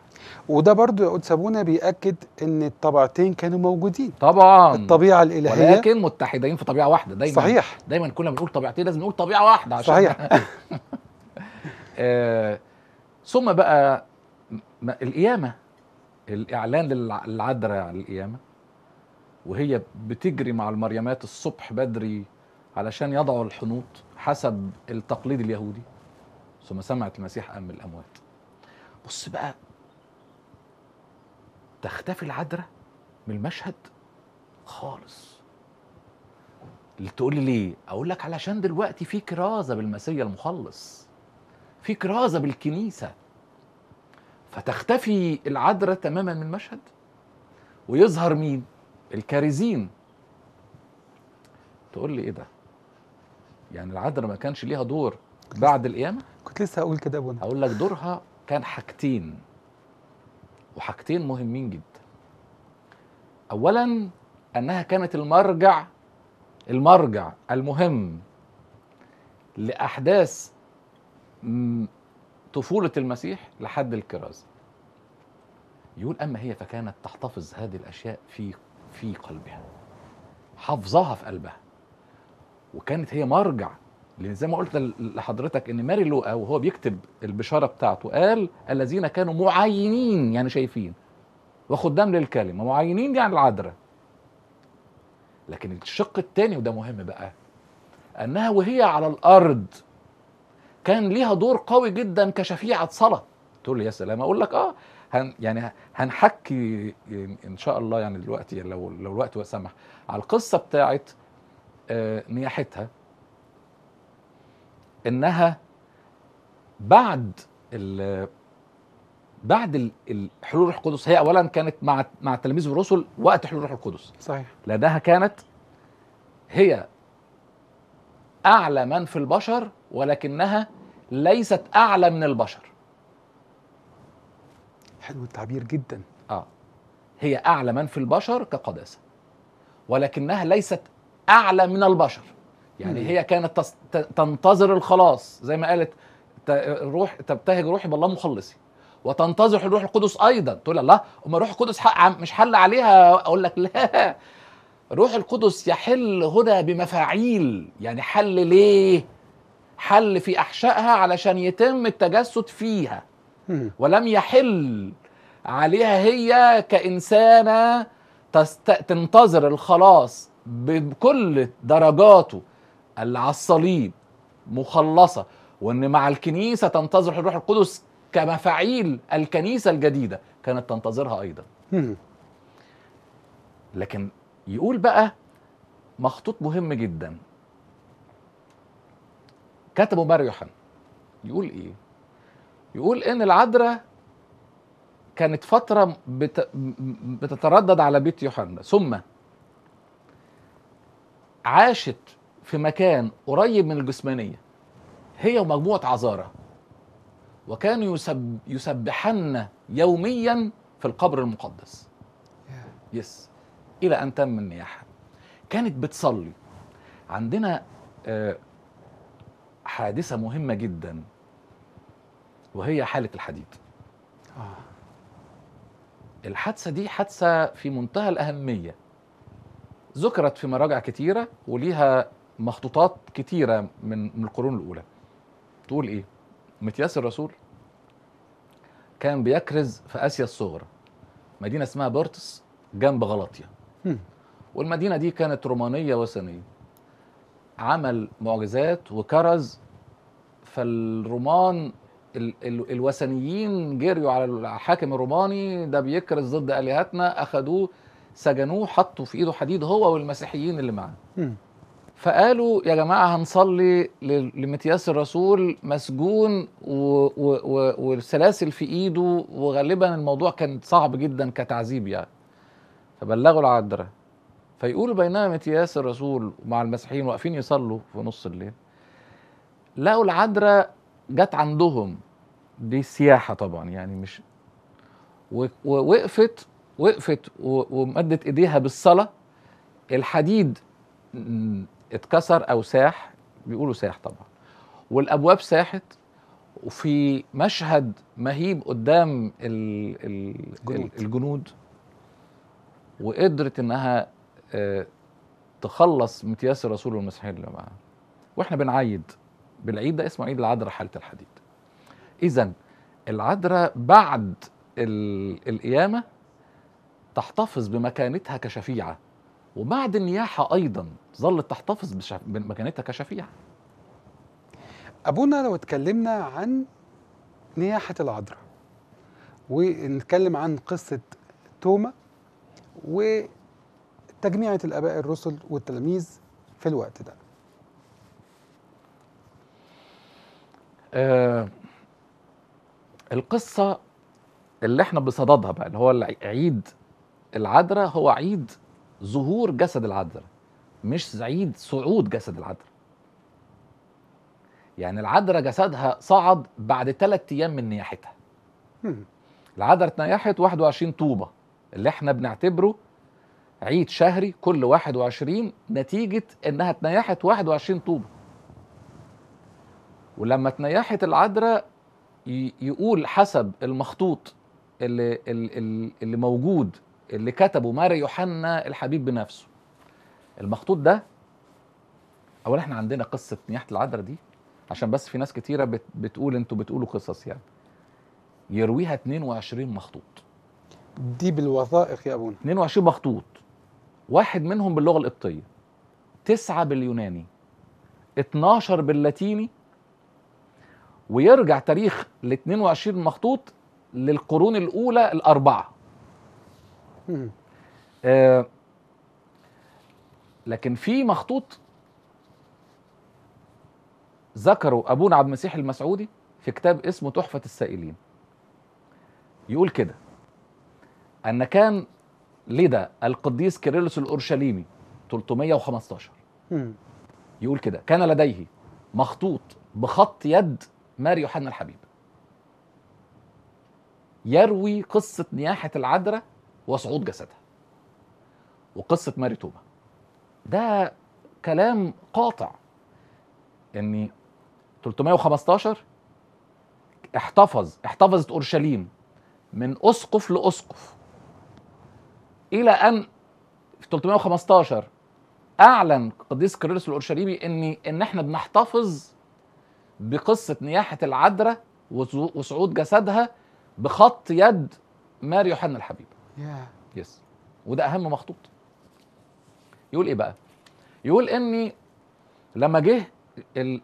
S1: وده برضو يا سابونا بيأكد أن الطبيعتين كانوا موجودين طبعا الطبيعة الإلهية ولكن متحدين في طبيعة واحدة دايما صحيح
S2: دايما كل ما بنقول طبيعتين لازم نقول طبيعة واحدة عشان صحيح آه ثم بقى القيامة الاعلان للعذراء على القيامه وهي بتجري مع المريمات الصبح بدري علشان يضعوا الحنوط حسب التقليد اليهودي ثم سمعت المسيح ام الاموات بص بقى تختفي العذراء من المشهد خالص تقول لي ليه اقول لك علشان دلوقتي في كرازه بالمسيا المخلص في كرازه بالكنيسه فتختفي العذرة تماما من المشهد ويظهر مين الكاريزين تقول لي ايه ده يعني العذراء ما كانش ليها دور بعد القيامه كنت لسه هقول كده ابونا اقول لك دورها كان حاجتين وحاجتين مهمين جدا اولا انها كانت المرجع المرجع المهم لاحداث طفولة المسيح لحد الكرازة يقول أما هي فكانت تحتفظ هذه الأشياء في في قلبها حافظاها في قلبها وكانت هي مرجع لان زي ما قلت لحضرتك ان ماري لوقا وهو بيكتب البشاره بتاعته قال الذين كانوا معينين يعني شايفين وخدام للكلمه معينين يعني العذراء لكن الشق الثاني وده مهم بقى انها وهي على الارض كان ليها دور قوي جدا كشفيعه صلاه تقول لي يا سلام اقول لك اه هن يعني هنحكي ان شاء الله يعني دلوقتي لو لو الوقت سمح على القصه بتاعت آه نياحتها انها بعد ال بعد حلول روح القدس هي اولا كانت مع مع التلاميذ والرسل وقت حلول روح القدس صحيح لانها كانت هي اعلى من في البشر ولكنها ليست اعلى من البشر حلو التعبير جدا اه هي اعلى من في البشر كقداسه ولكنها ليست اعلى من البشر يعني مم. هي كانت تنتظر الخلاص زي ما قالت الروح روح تبتهج روحي بالله مخلصي وتنتظر الروح القدس ايضا تقول الله اما الروح القدس مش حل عليها اقول لك لا الروح القدس يحل هنا بمفاعيل يعني حل ليه حل في احشائها علشان يتم التجسد فيها ولم يحل عليها هي كانسانه تست... تنتظر الخلاص بكل درجاته اللي على الصليب مخلصه وان مع الكنيسه تنتظر الروح القدس كمفاعيل الكنيسه الجديده كانت تنتظرها ايضا لكن يقول بقى مخطوط مهم جدا كتبه يوحنا يقول ايه يقول ان العذراء كانت فترة بت... بتتردد على بيت يوحنا ثم عاشت في مكان قريب من الجسمانية هي ومجموعة عذارة وكانوا يسب... يسبحن يوميا في القبر المقدس يس إلى أن تم النياحة كانت بتصلي عندنا آه حادثة مهمة جدا وهي حالة الحديد آه. الحادثة دي حادثة في منتهى الأهمية ذكرت في مراجع كتيرة وليها مخطوطات كتيرة من, من القرون الأولى تقول إيه؟ متياس الرسول كان بيكرز في آسيا الصغرى مدينة اسمها بورتس جنب غلطية والمدينة دي كانت رومانية وثنية عمل معجزات وكرز فالرومان ال ال الوثنيين جريوا على الحاكم الروماني ده بيكرز ضد الهتنا اخدوه سجنوه حطوا في ايده حديد هو والمسيحيين اللي معاه فقالوا يا جماعه هنصلي لمتياس الرسول مسجون والسلاسل في ايده وغالبا الموضوع كان صعب جدا كتعذيب يعني فبلغوا العدره فيقول بينما متياس الرسول مع المسيحيين واقفين يصلوا في نص الليل لقوا العذراء جت عندهم دي سياحة طبعا يعني مش ووقفت وقفت ومدت ايديها بالصلاة الحديد اتكسر او ساح بيقولوا ساح طبعا والابواب ساحت وفي مشهد مهيب قدام الجنود, الجنود وقدرت انها آه، تخلص مقياس الرسول والمسيحية اللي معاه واحنا بنعيد بالعيد ده اسمه عيد العذراء حاله الحديد اذا العذراء بعد القيامه تحتفظ بمكانتها كشفيعه وبعد النياحه ايضا ظلت تحتفظ بمكانتها كشفيعه
S1: ابونا لو اتكلمنا عن نياحه العذراء ونتكلم عن قصه توما و تجميعة الآباء الرسل والتلاميذ في الوقت ده
S2: آه القصة اللي احنا بصددها بقى اللي هو عيد العذراء هو عيد ظهور جسد العذراء مش عيد صعود جسد العذراء يعني العذراء جسدها صعد بعد ثلاث ايام من نياحتها العذراء اتنيحت 21 طوبه اللي احنا بنعتبره عيد شهري كل 21 نتيجة إنها تنيحت 21 طوبة ولما تنيحت العدرة يقول حسب المخطوط اللي, اللي, اللي موجود اللي كتبه ماري يوحنا الحبيب بنفسه المخطوط ده اولا احنا عندنا قصه نياحه العدرة دي عشان بس في ناس كتيره بتقول انتوا بتقولوا قصص يعني يرويها 22 مخطوط
S1: دي بالوثائق يا ابونا
S2: 22 مخطوط واحد منهم باللغه القبطيه تسعه باليوناني 12 باللاتيني ويرجع تاريخ ال 22 مخطوط للقرون الاولى الاربعه آه لكن في مخطوط ذكره ابونا عبد المسيح المسعودي في كتاب اسمه تحفه السائلين يقول كده ان كان لدى القديس كيرلس الأورشليمي 315 يقول كده كان لديه مخطوط بخط يد ماري يوحنا الحبيب يروي قصة نياحة العذراء وصعود جسدها وقصة ماري توبه ده كلام قاطع ان 315 احتفظ احتفظت اورشليم من اسقف لاسقف الى ان في 315 اعلن قديس كيرلس الاورشليمي ان ان احنا بنحتفظ بقصه نياحه العذراء وصعود جسدها بخط يد ماري يوحنا الحبيب. Yeah. يس وده اهم مخطوط. يقول ايه بقى؟ يقول اني لما جه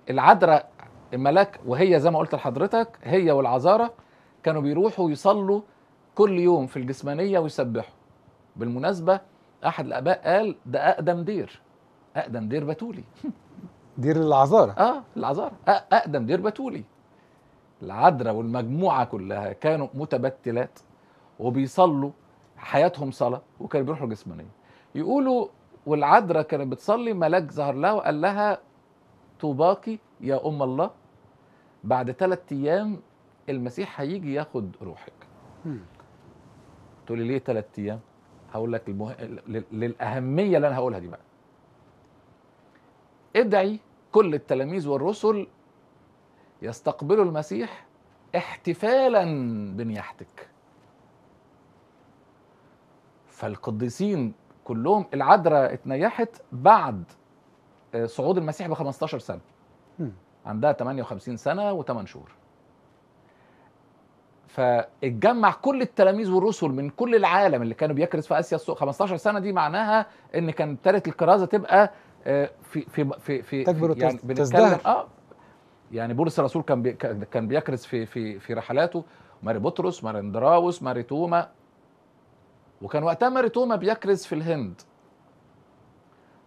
S2: العذراء الملاك وهي زي ما قلت لحضرتك هي والعذاره كانوا بيروحوا يصلوا كل يوم في الجسمانيه ويسبحوا بالمناسبه احد الاباء قال ده اقدم دير اقدم دير بتولي دير العذاره اه العذاره اقدم دير بتولي العدرة والمجموعه كلها كانوا متبتلات وبيصلوا حياتهم صلاه وكانوا بيروحوا جسمانية يقولوا والعدرة كانت بتصلي ملاك ظهر لها وقال لها طوباكي يا ام الله بعد ثلاث ايام المسيح هيجي ياخد روحك تقولي ليه ثلاث ايام هقول لك المه... للاهميه اللي انا هقولها دي بقى ادعي كل التلاميذ والرسل يستقبلوا المسيح احتفالا بنياحتك فالقديسين كلهم العذراء اتنيحت بعد آه، صعود المسيح ب 15 سنه عندها 58 سنه و8 شهور فاتجمع كل التلاميذ والرسل من كل العالم اللي كانوا بيكرز في اسيا السوق 15 سنه دي معناها ان كان ابتدت الكرازه تبقى آه، في في في في تكبر يعني بنتكلم اه يعني بولس الرسول كان بي كان بيكرز في في في رحلاته ماري بطرس ماري اندراوس ماري توما وكان وقتها ماري توما بيكرز في الهند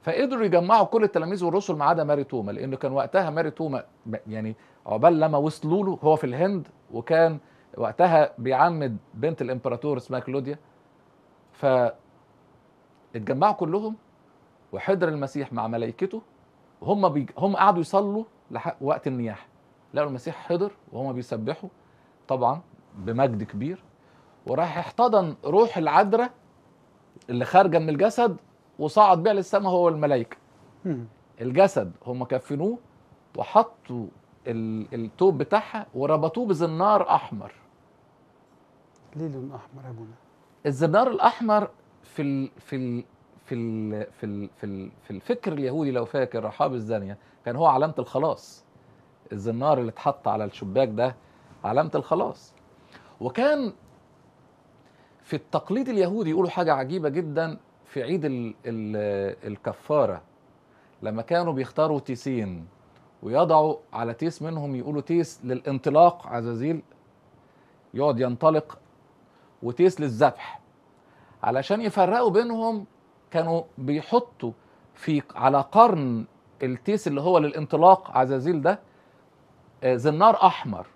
S2: فقدروا يجمعوا كل التلاميذ والرسل ما عدا ماري توما لانه كان وقتها ماري توما يعني عقبال لما وصلوا له هو في الهند وكان وقتها بيعمد بنت الامبراطور اسمها كلوديا ف اتجمعوا كلهم وحضر المسيح مع ملائكته وهم بيج... هم قعدوا يصلوا لحق وقت النياحه لقوا المسيح حضر وهم بيسبحوا طبعا بمجد كبير وراح احتضن روح العذراء اللي خارجه من الجسد وصعد بيها للسماء هو الملائكه الجسد هم كفنوه وحطوا التوب بتاعها وربطوه بزنار احمر
S1: ليل احمر ابونا
S2: الزنار الاحمر في الـ في ال في ال في ال في, ال في الفكر اليهودي لو فاكر رحاب الزانيه كان هو علامه الخلاص الزنار اللي اتحط على الشباك ده علامه الخلاص وكان في التقليد اليهودي يقولوا حاجه عجيبه جدا في عيد ال ال الكفاره لما كانوا بيختاروا تيسين ويضعوا على تيس منهم يقولوا تيس للانطلاق عزازيل يقعد ينطلق وتيس للذبح علشان يفرقوا بينهم كانوا بيحطوا في على قرن التيس اللي هو للانطلاق عزازيل ده آه، زنار احمر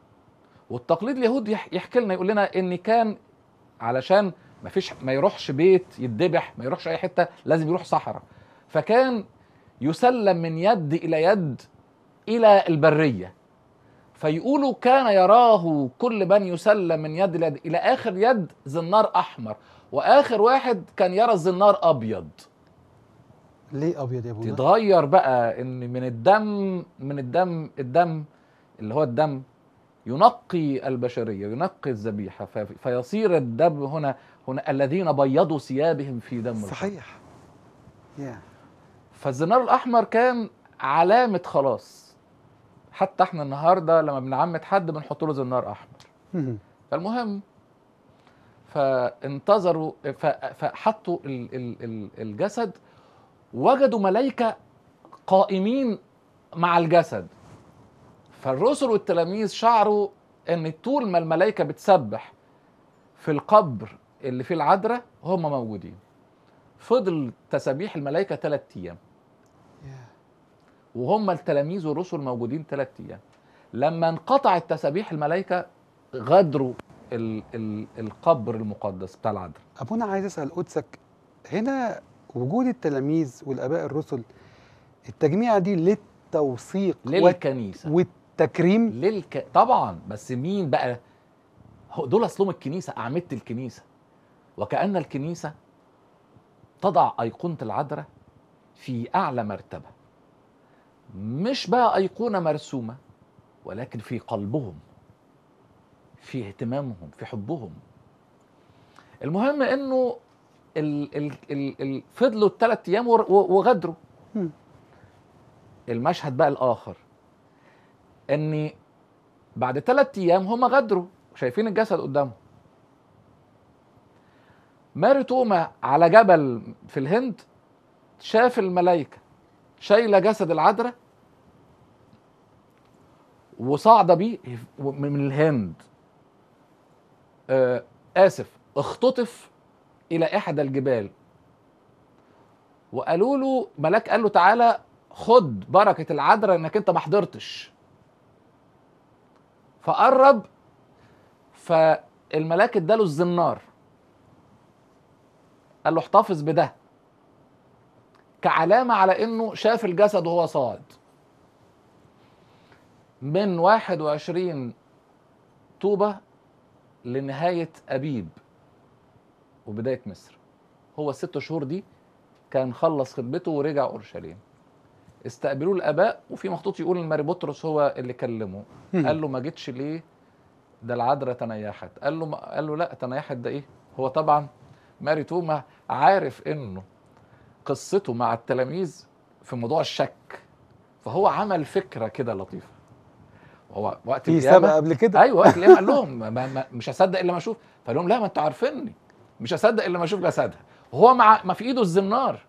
S2: والتقليد اليهودي يحكي لنا يقول لنا ان كان علشان ما فيش ما يروحش بيت يتذبح ما يروحش اي حته لازم يروح صحراء فكان يسلم من يد الى يد الى البريه فيقولوا كان يراه كل من يسلم من يد ليد الى اخر يد زنار احمر واخر واحد كان يرى الزنار ابيض
S1: ليه ابيض يا ابونا
S2: تتغير بقى ان من الدم من الدم الدم اللي هو الدم ينقي البشريه ينقي الذبيحه فيصير الدم هنا هنا الذين بيضوا ثيابهم في دم صحيح yeah. فالزنار الاحمر كان علامه خلاص حتى احنا النهارده لما بنعمد حد بنحط له زنار
S1: احمر
S2: فالمهم فانتظروا فحطوا الجسد وجدوا ملائكه قائمين مع الجسد فالرسل والتلاميذ شعروا ان طول ما الملائكه بتسبح في القبر اللي فيه العذراء هم موجودين فضل تسبيح الملائكه ثلاثة ايام وهم التلاميذ والرسل موجودين ثلاث ايام لما انقطعت تسابيح الملائكه غادروا ال ال القبر المقدس بتاع العدر
S1: ابونا عايز اسال قدسك هنا وجود التلاميذ والاباء الرسل التجميع دي للتوثيق
S2: للكنيسه والتكريم للك... طبعا بس مين بقى دول اصلهم الكنيسه اعمده الكنيسه وكان الكنيسه تضع ايقونه العذراء في اعلى مرتبه مش بقى أيقونة مرسومة ولكن في قلبهم في اهتمامهم في حبهم المهم انه ال ال ال ال فضلوا الثلاث ايام وغدروا المشهد بقى الاخر ان بعد ثلاث ايام هم غدروا شايفين الجسد قدامهم ماري توما على جبل في الهند شاف الملائكه شايله جسد العذراء وصاعده بيه من الهند آه، اسف اختطف الى احدى الجبال وقالوا له ملاك قال له تعالى خد بركه العذراء انك انت ما حضرتش فقرب فالملاك اداله الزنار قال له احتفظ بده كعلامة على انه شاف الجسد وهو صاعد من 21 طوبة لنهاية أبيب وبداية مصر هو الست شهور دي كان خلص خطبته ورجع أورشليم استقبلوه الآباء وفي مخطوط يقول ماري بطرس هو اللي كلمه قال له ما جيتش ليه ده العذراء تنيحت قال له قال له لا تنيحت ده ايه هو طبعا ماري توما عارف انه قصته مع التلاميذ في موضوع الشك فهو عمل فكره كده لطيفه هو وقت في سبق قبل كده ايوه وقت قال لهم ما ما مش هصدق الا ما اشوف فقال لهم لا ما انتوا عارفيني مش هصدق الا ما اشوف جسدها وهو مع ما في ايده الزنار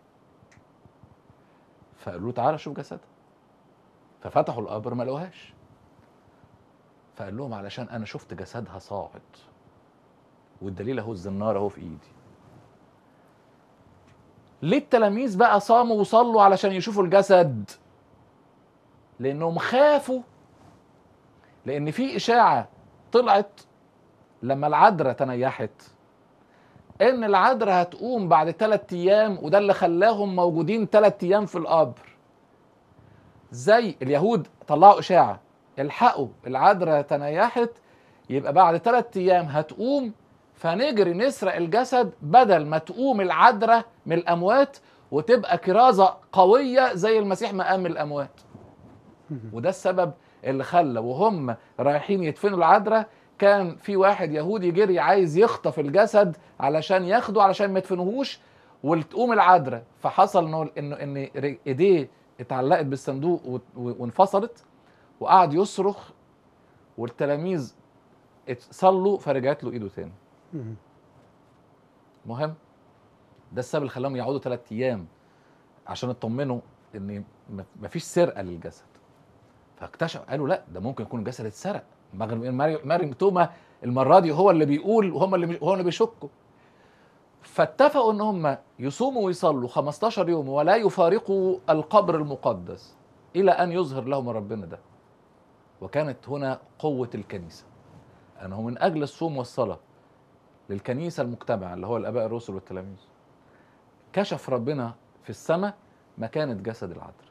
S2: فقالوا له تعالى شوف جسدها ففتحوا القبر ما لقوهاش فقال لهم علشان انا شفت جسدها صاعد والدليل اهو الزنار اهو في ايدي ليه التلاميذ بقى صاموا وصلوا علشان يشوفوا الجسد لانهم خافوا لان في اشاعه طلعت لما العذراء تنيحت ان العذراء هتقوم بعد ثلاث ايام وده اللي خلاهم موجودين ثلاث ايام في القبر زي اليهود طلعوا اشاعه الحقوا العذراء تنيحت يبقى بعد ثلاث ايام هتقوم فنجري نسرق الجسد بدل ما تقوم العدرة من الأموات وتبقى كرازة قوية زي المسيح ما قام من الأموات وده السبب اللي خلى وهم رايحين يدفنوا العدرة كان في واحد يهودي جري عايز يخطف الجسد علشان ياخده علشان ما يدفنهوش وتقوم العدرة فحصل انه ان ايديه اتعلقت بالصندوق وانفصلت وقعد يصرخ والتلاميذ صلوا فرجعت له ايده تاني مهم ده السبب اللي خلاهم يقعدوا ثلاث ايام عشان اطمنوا ان مفيش سرقه للجسد فاكتشفوا قالوا لا ده ممكن يكون الجسد اتسرق مريم توما المره دي هو اللي بيقول وهم اللي هو اللي بيشكوا فاتفقوا ان هم يصوموا ويصلوا 15 يوم ولا يفارقوا القبر المقدس الى ان يظهر لهم ربنا ده وكانت هنا قوه الكنيسه انه من اجل الصوم والصلاه للكنيسة المجتمع اللي هو الآباء الرسل والتلاميذ كشف ربنا في السماء مكانة جسد العذر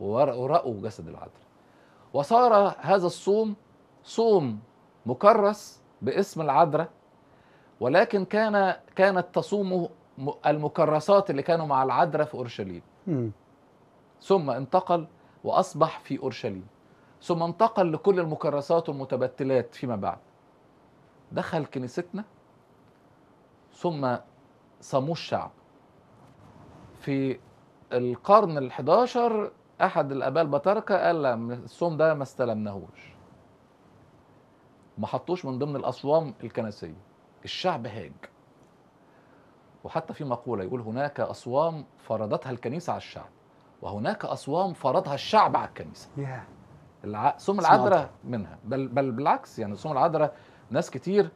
S2: ورأوا جسد العذر وصار هذا الصوم صوم مكرس باسم العذراء ولكن كان كانت تصومه المكرسات اللي كانوا مع العذراء في اورشليم ثم انتقل واصبح في اورشليم ثم انتقل لكل المكرسات والمتبتلات فيما بعد دخل كنيستنا ثم صاموا الشعب في القرن ال11 احد الاباء البطاركه قال لا الصوم ده ما استلمناهوش ما حطوش من ضمن الاصوام الكنسيه الشعب هاج وحتى في مقوله يقول هناك اصوام فرضتها الكنيسه على الشعب وهناك اصوام فرضها الشعب على الكنيسه yeah. الع... صوم العذراء منها بل بل بالعكس يعني صوم العذراء ناس كتير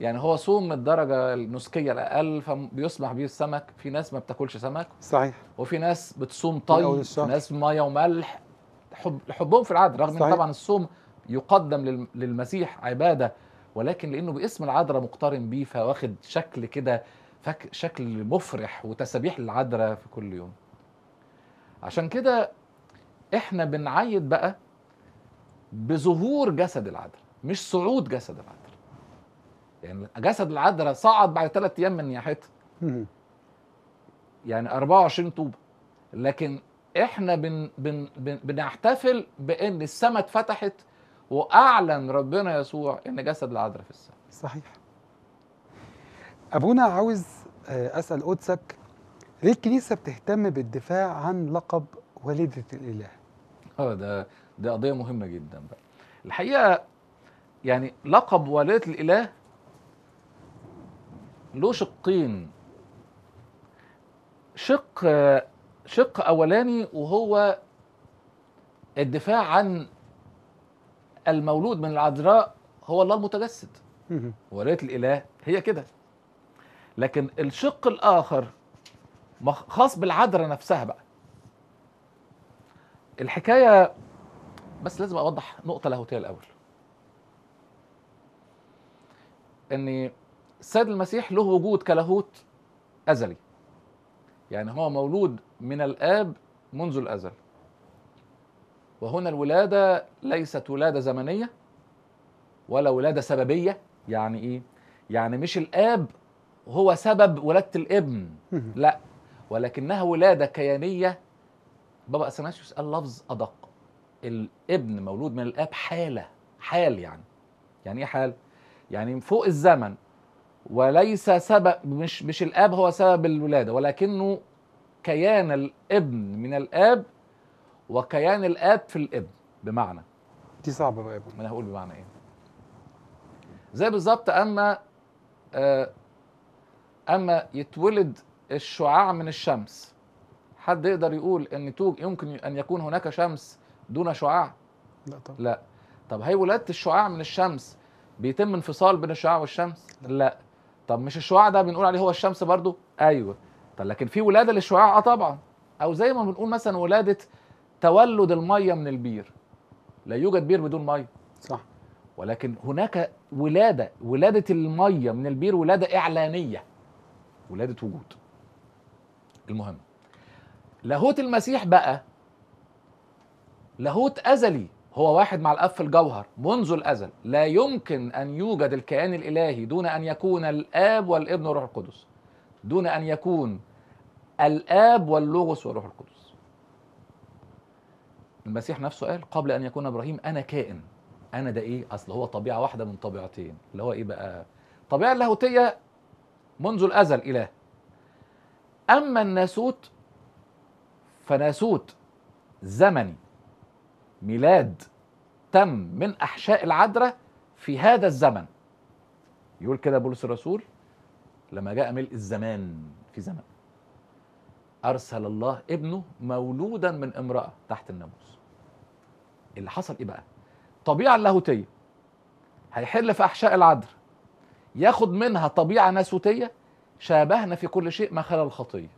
S2: يعني هو صوم من الدرجه النسكيه الاقل فبيسمح بيه السمك في ناس ما بتاكلش سمك صحيح وفي ناس بتصوم طي ناس ميه وملح حب حبهم في العدل رغم ان طبعا الصوم يقدم للمسيح عباده ولكن لانه باسم العذراء مقترن بيه فواخد شكل كده شكل مفرح وتسابيح للعذراء في كل يوم عشان كده احنا بنعيد بقى بظهور جسد العذراء مش صعود جسد العذراء يعني جسد العذراء صعد بعد ثلاث ايام من ناحيتها يعني 24 طوبه لكن احنا بن بن بن بنحتفل بان السماء اتفتحت واعلن ربنا يسوع ان جسد العذراء في السماء
S1: صحيح ابونا عاوز آه، اسال قدسك ليه الكنيسه بتهتم بالدفاع عن لقب والده الاله اه ده دي قضيه مهمه جدا بقى
S2: الحقيقه يعني لقب والده الاله له شقين شق شق اولاني وهو الدفاع عن المولود من العذراء هو الله المتجسد ولايه الاله هي كده لكن الشق الاخر خاص بالعذراء نفسها بقى الحكايه بس لازم اوضح نقطه لاهوتيه الاول اني السيد المسيح له وجود كلاهوت أزلي يعني هو مولود من الآب منذ الأزل وهنا الولادة ليست ولادة زمنية ولا ولادة سببية يعني إيه؟ يعني مش الآب هو سبب ولادة الابن لا ولكنها ولادة كيانية بابا أثناسيوس قال لفظ أدق الابن مولود من الآب حالة حال يعني يعني إيه حال؟ يعني من فوق الزمن وليس سبب مش مش الاب هو سبب الولاده ولكنه كيان الابن من الاب وكيان الاب في الابن بمعنى دي صعبه بقى ما انا هقول بمعنى ايه زي بالظبط اما آه، اما يتولد الشعاع من الشمس حد يقدر يقول ان يمكن ان يكون هناك شمس دون شعاع لا طبعا لا طب هي ولاده الشعاع من الشمس بيتم انفصال بين الشعاع والشمس لا, لا. طب مش الشعاع ده بنقول عليه هو الشمس برضو ايوه طب لكن في ولاده للشعاع اه طبعا او زي ما بنقول مثلا ولاده تولد الميه من البير لا يوجد بير بدون ميه صح ولكن هناك ولاده ولاده الميه من البير ولاده اعلانيه ولاده وجود المهم لاهوت المسيح بقى لاهوت ازلي هو واحد مع الأب في الجوهر منذ الأزل لا يمكن أن يوجد الكيان الإلهي دون أن يكون الآب والابن والروح القدس دون أن يكون الآب واللغس والروح القدس المسيح نفسه قال قبل أن يكون إبراهيم أنا كائن أنا ده إيه؟ أصل هو طبيعة واحدة من طبيعتين اللي هو إيه بقى؟ الطبيعة اللاهوتية منذ الأزل إله أما الناسوت فناسوت زمني ميلاد تم من أحشاء العذراء في هذا الزمن يقول كده بولس الرسول لما جاء ملء الزمان في زمن أرسل الله ابنه مولودا من امرأة تحت الناموس اللي حصل إيه بقى طبيعه اللاهوتية هيحل في أحشاء العذراء ياخد منها طبيعة ناسوتية شابهنا في كل شيء ما خلا الخطية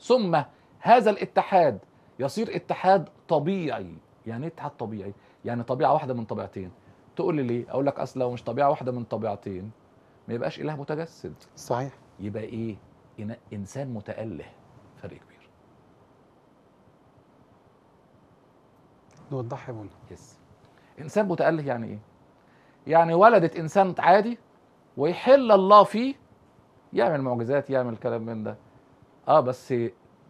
S2: ثم هذا الاتحاد يصير اتحاد طبيعي يعني ايه اتحاد طبيعي يعني طبيعه واحده من طبيعتين تقول لي ليه اقول لك اصل لو مش طبيعه واحده من طبيعتين ما يبقاش اله متجسد صحيح يبقى ايه انسان متاله فرق كبير نوضحها يا بونا يس انسان متاله يعني ايه يعني ولدت انسان عادي ويحل الله فيه يعمل معجزات يعمل كلام من ده اه بس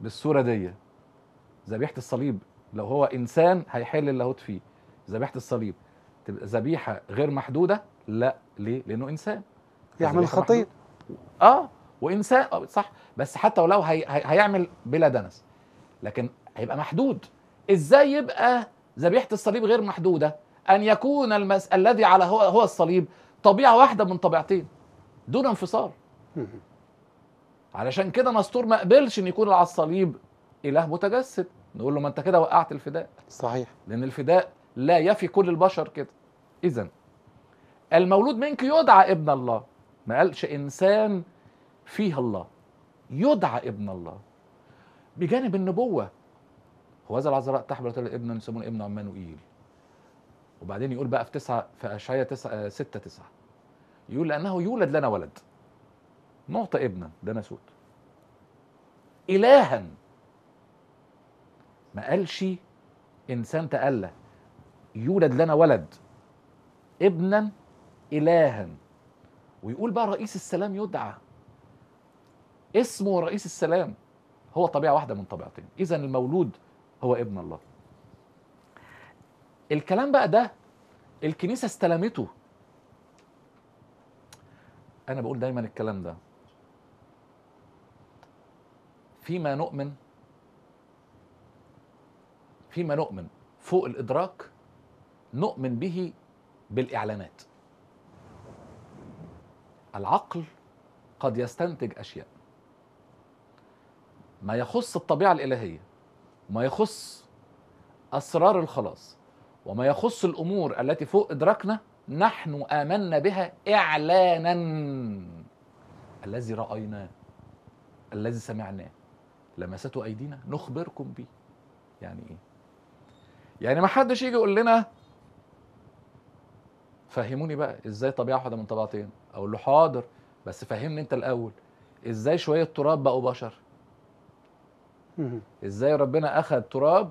S2: بالصوره دي ذبيحه الصليب لو هو انسان هيحل اللاهوت فيه ذبيحه الصليب تبقى ذبيحه غير محدوده لا ليه لانه انسان
S1: يعمل يعني خطيه
S2: اه وانسان آه صح بس حتى ولو هي... هي... هيعمل بلا دنس لكن هيبقى محدود ازاي يبقى ذبيحه الصليب غير محدوده ان يكون المس... الذي على هو هو الصليب طبيعه واحده من طبيعتين دون انفصال علشان كده نسطور ما قبلش ان يكون على الصليب اله متجسد نقول له ما انت كده وقعت الفداء صحيح لان الفداء لا يفي كل البشر كده اذا المولود منك يدعى ابن الله ما قالش انسان فيه الله يدعى ابن الله بجانب النبوه هذا العذراء تحبل ابنا يسمونه ابن عمانوئيل وبعدين يقول بقى في تسعة في اشعياء تسعة آه، ستة تسعة يقول لأنه يولد لنا ولد نعطى ابنا ده ناسوت إلها ما قالش انسان تألى يولد لنا ولد ابنا الها ويقول بقى رئيس السلام يدعى اسمه رئيس السلام هو طبيعه واحده من طبيعتين اذا المولود هو ابن الله الكلام بقى ده الكنيسه استلمته انا بقول دايما الكلام ده فيما نؤمن فيما نؤمن فوق الادراك نؤمن به بالاعلانات العقل قد يستنتج اشياء ما يخص الطبيعه الالهيه وما يخص اسرار الخلاص وما يخص الامور التي فوق ادراكنا نحن امنا بها اعلانا الذي رايناه الذي سمعناه لمسته ايدينا نخبركم به يعني ايه يعني ما حدش يجي يقول لنا فهموني بقى ازاي طبيعه واحده من طبيعتين اقول له حاضر بس فهمني انت الاول ازاي شويه تراب بقوا بشر ازاي ربنا اخذ تراب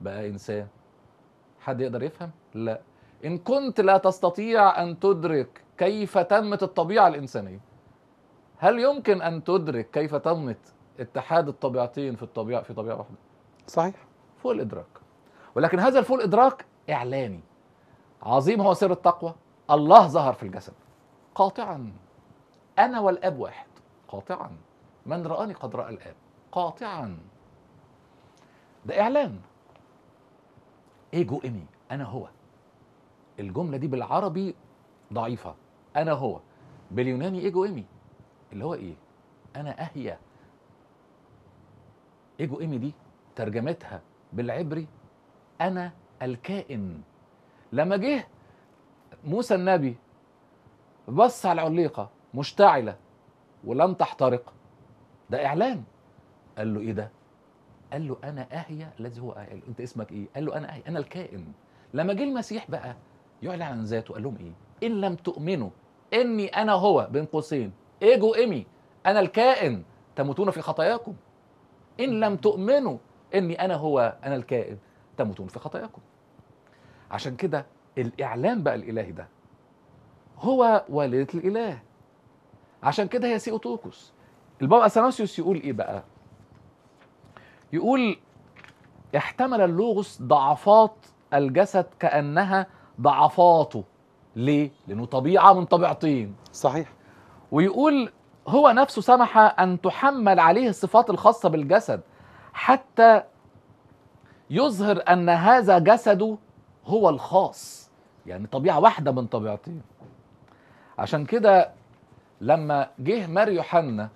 S2: بقى انسان حد يقدر يفهم لا ان كنت لا تستطيع ان تدرك كيف تمت الطبيعه الانسانيه هل يمكن ان تدرك كيف تمت اتحاد الطبيعتين في الطبيعه في طبيعه واحده صحيح فوق الادراك ولكن هذا الفول إدراك إعلاني عظيم هو سر التقوى الله ظهر في الجسد قاطعا أنا والأب واحد قاطعا من رآني قد رأى الآب قاطعا ده إعلان إيجو إمي أنا هو الجملة دي بالعربي ضعيفة أنا هو باليوناني إيجو إمي اللي هو إيه؟ أنا أهيا إيجو إمي دي ترجمتها بالعبري انا الكائن لما جه موسى النبي بص على العليقه مشتعله ولم تحترق ده اعلان قال له ايه ده قال له انا اهيا الذي هو أهيا. انت اسمك ايه قال له انا اهيا انا الكائن لما جه المسيح بقى يعلن عن ذاته قال لهم ايه ان لم تؤمنوا اني انا هو بين قوسين ايجو ايمي انا الكائن تموتون في خطاياكم ان لم تؤمنوا اني انا هو انا الكائن تموتون في خطاياكم عشان كده الإعلان بقى الإلهي ده هو والدة الإله عشان كده هي أوتوكوس البابا أثناسيوس يقول إيه بقى يقول احتمل اللوغوس ضعفات الجسد كأنها ضعفاته ليه؟ لأنه طبيعة من طبيعتين صحيح ويقول هو نفسه سمح أن تحمل عليه الصفات الخاصة بالجسد حتى يظهر أن هذا جسده هو الخاص يعني طبيعة واحدة من طبيعتين عشان كده لما جه مار يوحنا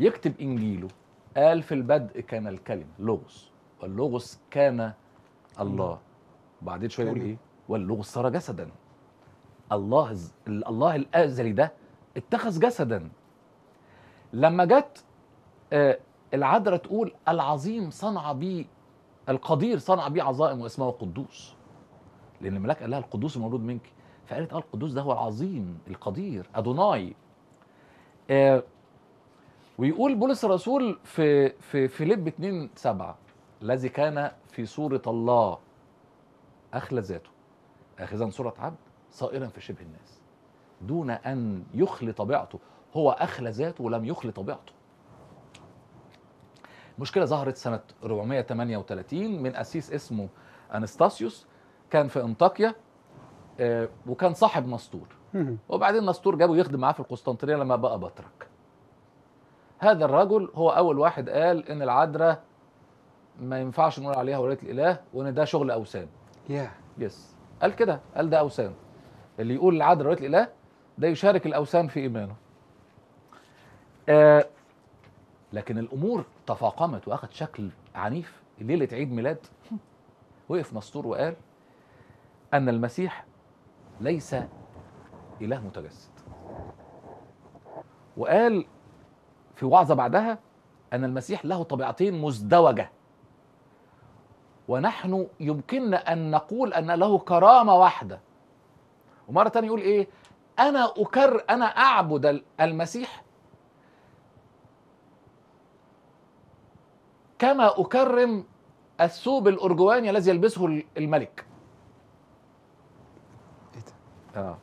S2: يكتب إنجيله قال في البدء كان الكلمة لوغوس واللوغوس كان الله وبعدين شوية يقول إيه واللوغوس صار جسدا الله الله الازلي ده اتخذ جسدا لما جت آه، العذراء تقول العظيم صنع بي القدير صنع به عظائم واسمه قدوس لان الملاك قال لها القدوس المولود منك فقالت اه القدوس ده هو العظيم القدير ادوناي آه ويقول بولس الرسول في في فيليب 2 7 الذي كان في صورة الله أخلى ذاته أخذا صورة عبد صائرا في شبه الناس دون أن يخلي طبيعته هو أخلى ذاته ولم يخلي طبيعته مشكلة ظهرت سنة 438 من أسيس اسمه أنستاسيوس كان في أنطاكيا آه، وكان صاحب نسطور وبعدين نسطور جابه يخدم معاه في القسطنطينية لما بقى بطرك هذا الرجل هو أول واحد قال إن العذراء ما ينفعش نقول عليها ولاية الإله وإن ده شغل أوثان يا yeah. يس قال كده قال ده أوثان اللي يقول العذراء ولاية الإله ده يشارك الأوثان في إيمانه آه لكن الأمور تفاقمت واخد شكل عنيف ليله عيد ميلاد وقف مستور وقال ان المسيح ليس اله متجسد وقال في وعظه بعدها ان المسيح له طبيعتين مزدوجه ونحن يمكننا ان نقول ان له كرامه واحده ومره تانية يقول ايه انا اكر انا اعبد المسيح كما أكرم الثوب الأرجواني الذي يلبسه الملك إيه آه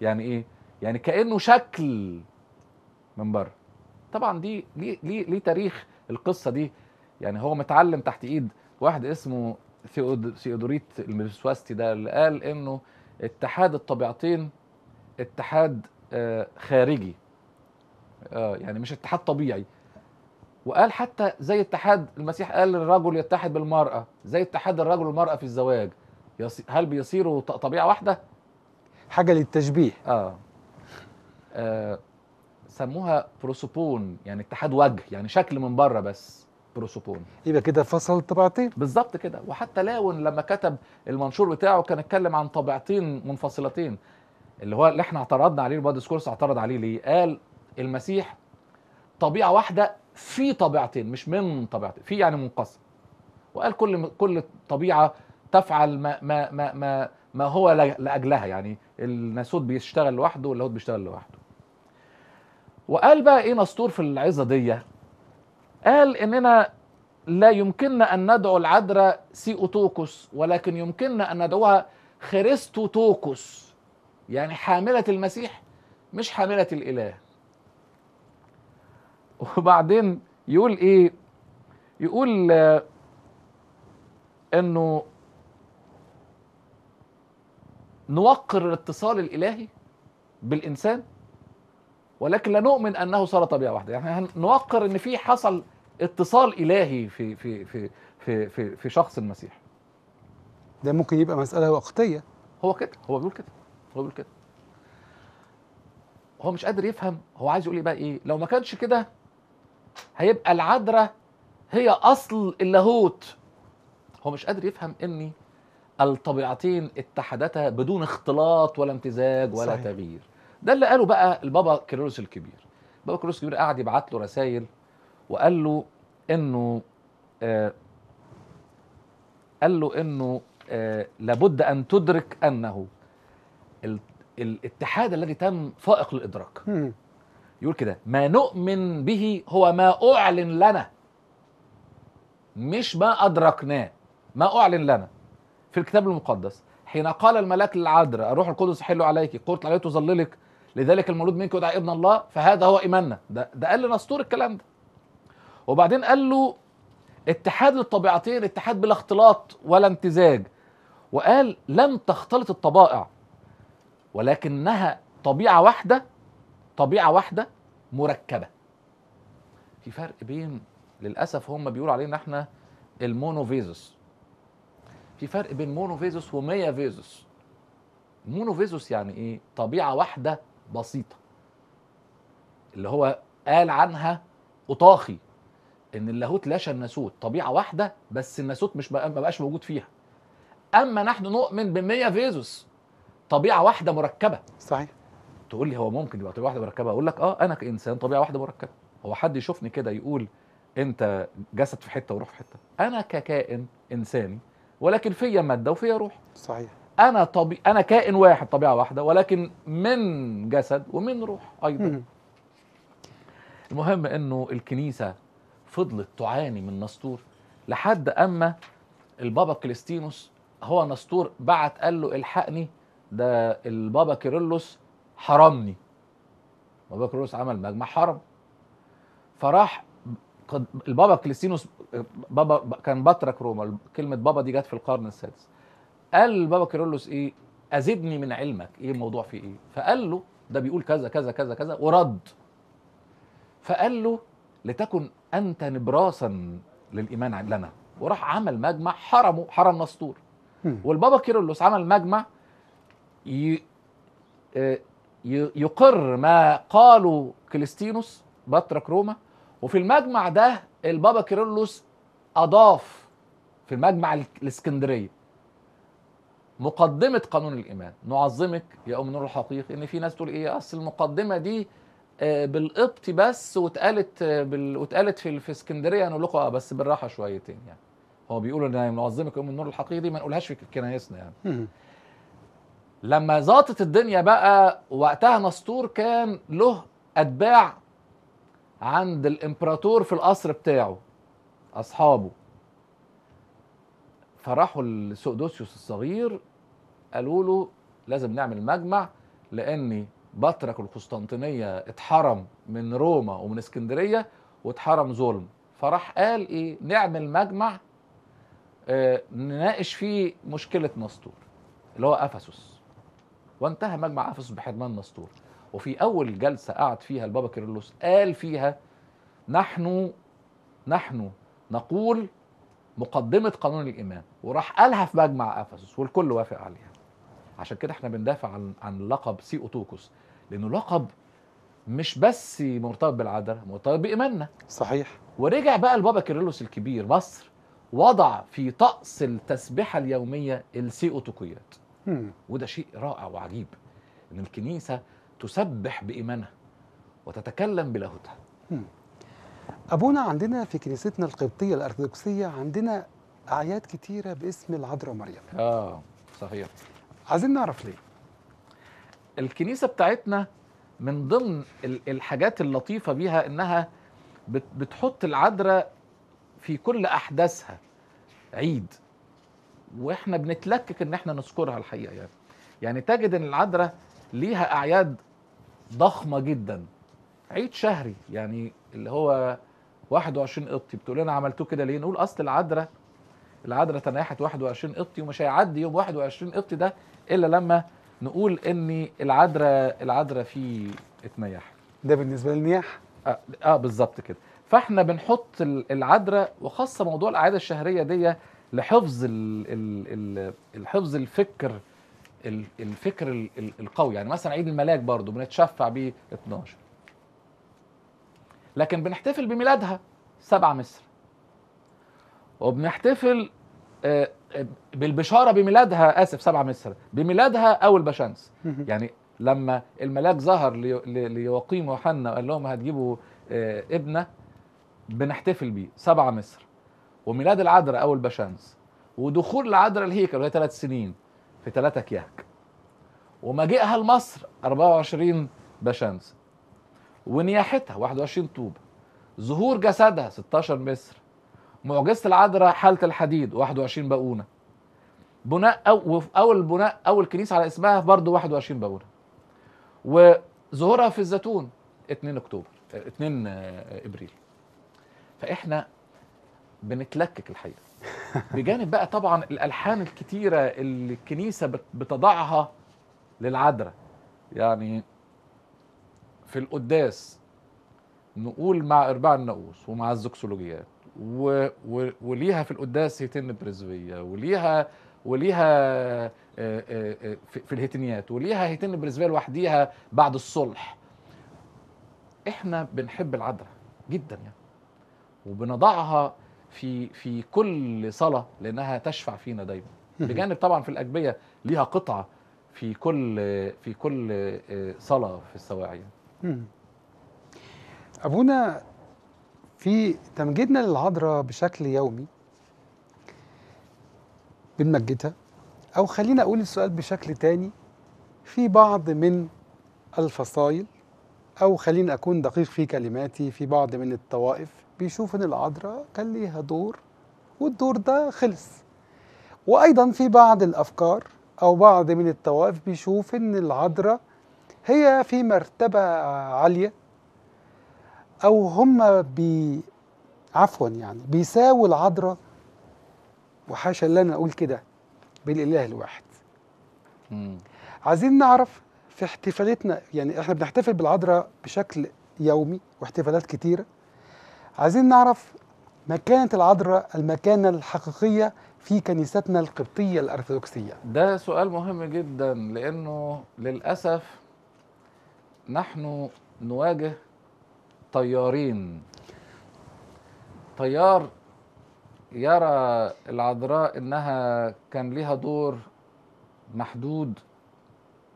S2: يعني إيه؟ يعني كأنه شكل من بره طبعا دي ليه ليه ليه تاريخ القصة دي يعني هو متعلم تحت إيد واحد اسمه ثيودوريت المرسواستي ده اللي قال إنه اتحاد الطبيعتين اتحاد آه خارجي آه يعني مش اتحاد طبيعي وقال حتى زي اتحاد المسيح قال الرجل يتحد بالمرأة زي اتحاد الرجل والمرأة في الزواج هل بيصيروا طبيعة واحدة؟
S1: حاجة للتشبيه آه.
S2: آه سموها بروسوبون يعني اتحاد وجه يعني شكل من بره بس بروسوبون يبقى كده فصل طبعتين بالظبط كده وحتى لاون لما كتب المنشور بتاعه كان اتكلم عن طبيعتين منفصلتين اللي هو اللي احنا اعترضنا عليه البادي سكورس اعترض عليه ليه قال المسيح طبيعه واحده في طبيعتين مش من طبيعتين في يعني منقسم وقال كل كل طبيعه تفعل ما ما ما ما, ما هو لاجلها يعني الناسوت بيشتغل لوحده واللاهوت بيشتغل لوحده وقال بقى ايه نسطور في العظه دي قال اننا لا يمكننا ان ندعو العذراء اوتوكوس ولكن يمكننا ان ندعوها خريستوتوكوس يعني حامله المسيح مش حامله الاله وبعدين يقول ايه يقول آه، انه نوقر الاتصال الالهي بالانسان ولكن لا نؤمن انه صار طبيعه واحده يعني نوقر ان في حصل اتصال الهي في في في في في, في شخص المسيح ده ممكن يبقى مساله وقتيه هو كده هو بيقول كده هو بيقول كده هو مش قادر يفهم هو عايز يقول ايه بقى ايه لو ما كانش كده هيبقى العذراء هي اصل اللاهوت هو مش قادر يفهم ان الطبيعتين اتحدتا بدون اختلاط ولا امتزاج ولا صحيح. تغيير ده اللي قاله بقى البابا كيرلس الكبير بابا كيرلس الكبير قعد يبعت له رسائل وقال له انه آه قال له انه آه لابد ان تدرك انه الاتحاد الذي تم فائق للادراك يقول كده ما نؤمن به هو ما أعلن لنا مش ما أدركناه ما أعلن لنا في الكتاب المقدس حين قال الملاك للعذراء الروح القدس يحل عليك قرط عليه تظللك لذلك المولود منك يدعى ابن الله فهذا هو ايماننا ده ده قال لنسطور الكلام ده وبعدين قال له اتحاد للطبيعتين اتحاد بلا اختلاط ولا امتزاج وقال لم تختلط الطبائع ولكنها طبيعه واحده طبيعه واحده مركبه في فرق بين للاسف هم بيقولوا علينا احنا المونوفيزوس في فرق بين مونوفيزوس وميا فيزوس مونوفيزوس يعني ايه طبيعه واحده بسيطه اللي هو قال عنها أطاخي إن اللاهوت لاشى الناسوت طبيعة واحدة بس الناسوت مش ما بقاش موجود فيها أما نحن نؤمن بميا فيزوس طبيعة واحدة مركبة صحيح تقول لي هو ممكن يبقى طبيعه واحده مركبه اقول لك اه انا كانسان طبيعه واحده مركبه هو حد يشوفني كده يقول انت جسد في حته وروح في حته انا ككائن انساني ولكن فيا ماده وفيا روح صحيح انا طبي... انا كائن واحد طبيعه واحده ولكن من جسد ومن روح ايضا المهم انه الكنيسه فضلت تعاني من نسطور لحد اما البابا كريستينوس هو نسطور بعت قال له الحقني ده البابا كيرلس حرمني بابا كيرلس عمل مجمع حرم فراح البابا كليسينوس بابا كان بطرك روما كلمه بابا دي جت في القرن السادس قال البابا كيرلس ايه ازيدني من علمك ايه الموضوع فيه ايه فقال له ده بيقول كذا كذا كذا كذا ورد فقال له لتكن انت نبراسا للايمان لنا وراح عمل مجمع حرمه حرم نسطور والبابا كيرلس عمل مجمع ي... آه، يقر ما قاله كليستينوس بطرك روما وفي المجمع ده البابا كيرلس اضاف في المجمع الاسكندريه مقدمه قانون الايمان نعظمك يا ام نور الحقيقي ان في ناس تقول ايه اصل المقدمه دي آه، بالقبط بس واتقالت آه، بال... واتقالت في في اسكندريه هنقول لكم اه بس بالراحه شويتين يعني هو بيقولوا ان نعظمك ام النور الحقيقي دي ما نقولهاش في كنايسنا يعني لما ظاطت الدنيا بقى وقتها نسطور كان له اتباع عند الامبراطور في القصر بتاعه اصحابه فراحوا لسودوسيوس الصغير قالوا له لازم نعمل مجمع لاني بطرك القسطنطينيه اتحرم من روما ومن اسكندريه واتحرم ظلم فراح قال ايه نعمل مجمع آه نناقش فيه مشكله نسطور اللي هو افسس وانتهى مجمع افسس بحرمان مستور وفي اول جلسه قعد فيها البابا كيرلس قال فيها نحن نحن نقول مقدمه قانون الايمان وراح قالها في مجمع افسس والكل وافق عليها عشان كده احنا بندافع عن عن لقب سي اوتوكوس لانه لقب مش بس مرتبط بالعدل مرتبط بإيماننا صحيح ورجع بقى البابا كيرلس الكبير مصر وضع في طقس التسبيحة اليومية السي أوتوكيات وده شيء رائع وعجيب ان الكنيسه تسبح بايمانها وتتكلم بلاهوتها
S1: ابونا عندنا في كنيستنا القبطيه الارثوذكسيه عندنا اعياد كتيره باسم العذراء مريم
S2: اه صحيح عايزين نعرف ليه الكنيسه بتاعتنا من ضمن الحاجات اللطيفه بيها انها بتحط العذراء في كل احداثها عيد واحنا بنتلكك ان احنا نذكرها الحقيقه يعني يعني تجد ان العذراء ليها اعياد ضخمه جدا عيد شهري يعني اللي هو 21 قبطي بتقول لنا عملتوه كده ليه نقول اصل العذراء العذراء تناحت 21 قبطي ومش هيعدي يوم 21 قبطي ده الا لما نقول ان العذراء العذراء فيه اتنيحت ده بالنسبه للنياح اه, آه بالظبط كده فاحنا بنحط العذراء وخاصه موضوع الاعياد الشهريه دي لحفظ ال ال ال حفظ الفكر الفكر القوي يعني مثلا عيد الملاك برضه بنتشفع بيه 12 لكن بنحتفل بميلادها سبع مصر وبنحتفل آه، بالبشاره بميلادها اسف سبع مصر بميلادها اول بشمس يعني لما الملاك ظهر ليقيم يوحنا وقال لهم هتجيبوا آه، ابنه بنحتفل بيه سبع مصر وميلاد العذراء او البشمس ودخول العذراء الهيكل وهي ثلاث سنين في ثلاثة كياك ومجيئها لمصر 24 بشمس ونياحتها 21 طوبة ظهور جسدها 16 مصر معجزة العذراء حالة الحديد 21 بقونة بناء أو أول بناء أول كنيسة على اسمها برضه 21 بقونة وظهورها في الزيتون 2 أكتوبر 2 إبريل فإحنا بنتلكك الحقيقه بجانب بقى طبعا الالحان الكتيره اللي الكنيسه بتضعها للعذراء يعني في القداس نقول مع ارباع الناقوس ومع الزكسولوجيات و... و... وليها في القداس هيتن برزويه وليها وليها آه، آه، آه، في الهيتنيات وليها هيتن برزويه لوحديها بعد الصلح احنا بنحب العذراء جدا يعني وبنضعها في في كل صلاه لانها تشفع فينا دايما بجانب طبعا في الاجبيه ليها قطعه في كل في كل آه، صلاه في السواعي
S1: ابونا في تمجيدنا للعذراء بشكل يومي بنمجدها او خلينا اقول السؤال بشكل تاني في بعض من الفصائل او خليني اكون دقيق في كلماتي في بعض من الطوائف بيشوف ان العذراء كان ليها دور والدور ده خلص وايضا في بعض الافكار او بعض من الطوائف بيشوف ان العذراء هي في مرتبه عاليه او هم بي عفوا يعني بيساووا العذراء وحاشا لنا اقول كده بالاله الواحد مم. عايزين نعرف في احتفالاتنا يعني احنا بنحتفل بالعذراء بشكل يومي واحتفالات كتيره عايزين نعرف مكانة العذراء المكانة الحقيقية في كنيستنا القبطية الأرثوذكسية
S2: ده سؤال مهم جدا لأنه للأسف نحن نواجه طيارين طيار يرى العذراء انها كان لها دور محدود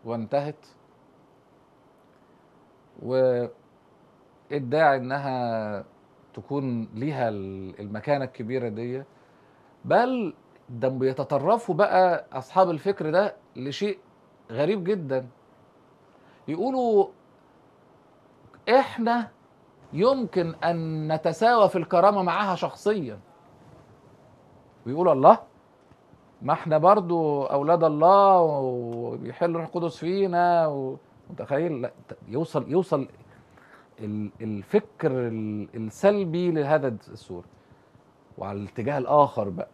S2: وانتهت وادعي انها تكون ليها المكانه الكبيره دي بل ده بيتطرفوا بقى اصحاب الفكر ده لشيء غريب جدا يقولوا احنا يمكن ان نتساوى في الكرامه معاها شخصيا ويقول الله ما احنا برضو اولاد الله ويحل روح القدس فينا متخيل لا يوصل يوصل الفكر السلبي لهذا السور وعلى الاتجاه الاخر بقى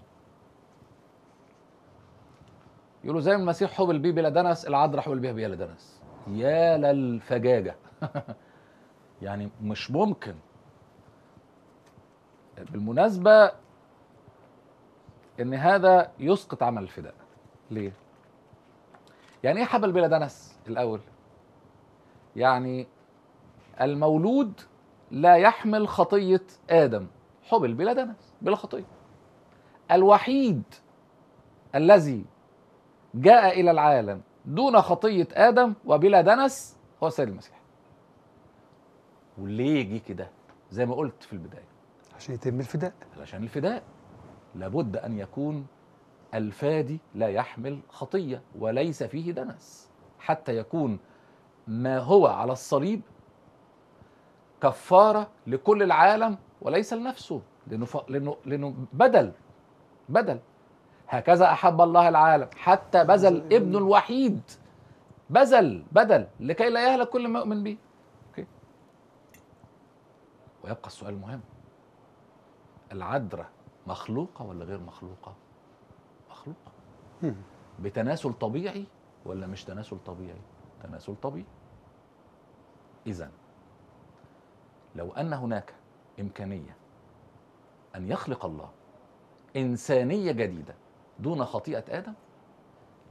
S2: يقولوا زي المسيح حبل بيه بلا دنس العذراء حبل بيها بلا دنس يا للفجاجه يعني مش ممكن بالمناسبه ان هذا يسقط عمل الفداء ليه يعني ايه حبل بلا دنس الاول يعني المولود لا يحمل خطية آدم حبل بلا دنس بلا خطية الوحيد الذي جاء إلى العالم دون خطية آدم وبلا دنس هو السيد المسيح وليه جه كده زي ما قلت في البداية عشان يتم الفداء علشان الفداء لابد أن يكون الفادي لا يحمل خطية وليس فيه دنس حتى يكون ما هو على الصليب كفارة لكل العالم وليس لنفسه لأنه, ف... لأنه... لأنه بدل بدل هكذا أحب الله العالم حتى بذل ابنه الوحيد بذل بدل لكي لا يهلك كل ما يؤمن به أوكي. ويبقى السؤال المهم العدرة مخلوقة ولا غير مخلوقة مخلوقة بتناسل طبيعي ولا مش تناسل طبيعي تناسل طبيعي إذا لو أن هناك إمكانية أن يخلق الله إنسانية جديدة دون خطيئة آدم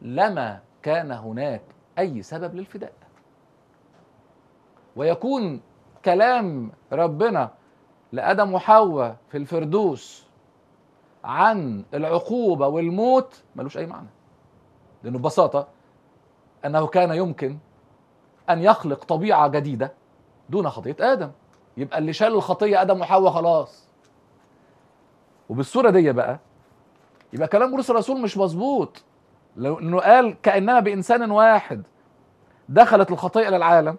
S2: لما كان هناك أي سبب للفداء ويكون كلام ربنا لآدم وحواء في الفردوس عن العقوبة والموت ملوش أي معنى لأنه ببساطة أنه كان يمكن أن يخلق طبيعة جديدة دون خطيئه آدم يبقى اللي شال الخطيه ادم وحواء خلاص وبالصوره دي بقى يبقى كلام بولس الرسول مش مظبوط لانه قال كانما بانسان واحد دخلت الخطيه الى العالم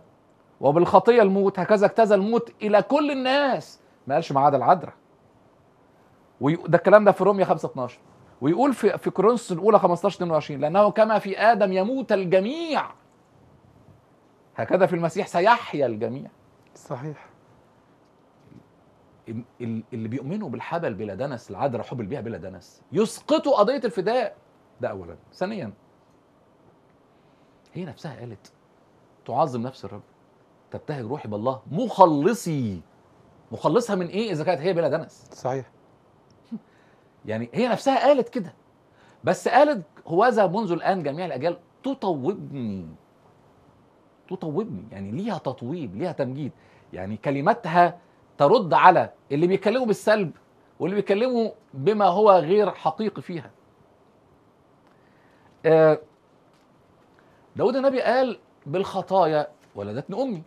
S2: وبالخطيه الموت هكذا اجتاز الموت الى كل الناس ما قالش ما عدا العذراء ده الكلام ده في روميا 5 12 ويقول في في كورنثوس الاولى 15 22 لانه كما في ادم يموت الجميع هكذا في المسيح سيحيا الجميع صحيح اللي بيؤمنوا بالحبل بلا دنس العذراء حبل بها بلا دنس يسقطوا قضيه الفداء ده اولا ثانيا هي نفسها قالت تعظم نفس الرب تبتهج روحي بالله مخلصي مخلصها من ايه اذا كانت هي بلا دنس صحيح يعني هي نفسها قالت كده بس قالت هوذا منذ الان جميع الاجيال تطوبني تطوبني يعني ليها تطويب ليها تمجيد يعني كلمتها ترد على اللي بيكلمه بالسلب واللي بيكلمه بما هو غير حقيقي فيها آه، داود النبي قال بالخطايا ولدتني امي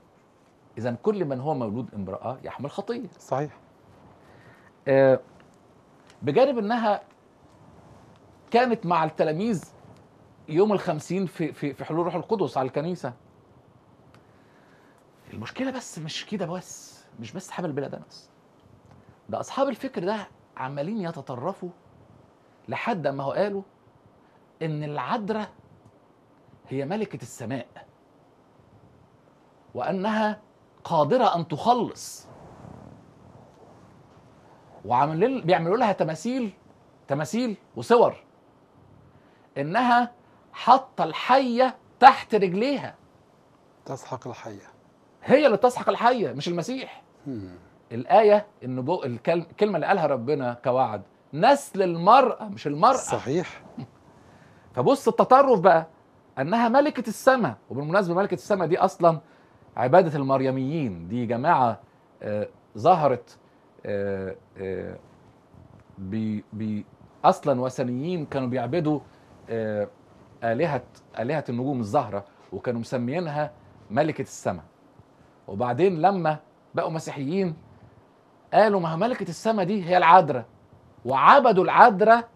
S2: اذا كل من هو مولود امراه يحمل خطيه صحيح آه، بجانب انها كانت مع التلاميذ يوم الخمسين في في في حلول روح القدس على الكنيسه المشكله بس مش كده بس مش بس اصحاب البلاد ده بس ده اصحاب الفكر ده عمالين يتطرفوا لحد اما هو قالوا ان العدرة هي ملكه السماء وانها قادره ان تخلص وعاملين بيعملوا لها تماثيل تماثيل وصور انها حاطه الحيه تحت رجليها تسحق الحيه هي اللي تسحق الحيه مش المسيح الايه النبوء الكلمه اللي قالها ربنا كوعد نسل المراه مش المراه صحيح فبص التطرف بقى انها ملكه السماء وبالمناسبه ملكه السماء دي اصلا عباده المريميين دي جماعه آه ظهرت آه آه بي بي اصلا وثنيين كانوا بيعبدوا آه الهه الهه النجوم الزهره وكانوا مسميينها ملكه السماء وبعدين لما بقوا مسيحيين قالوا ما ملكة السماء دي هي العذراء وعبدوا العذراء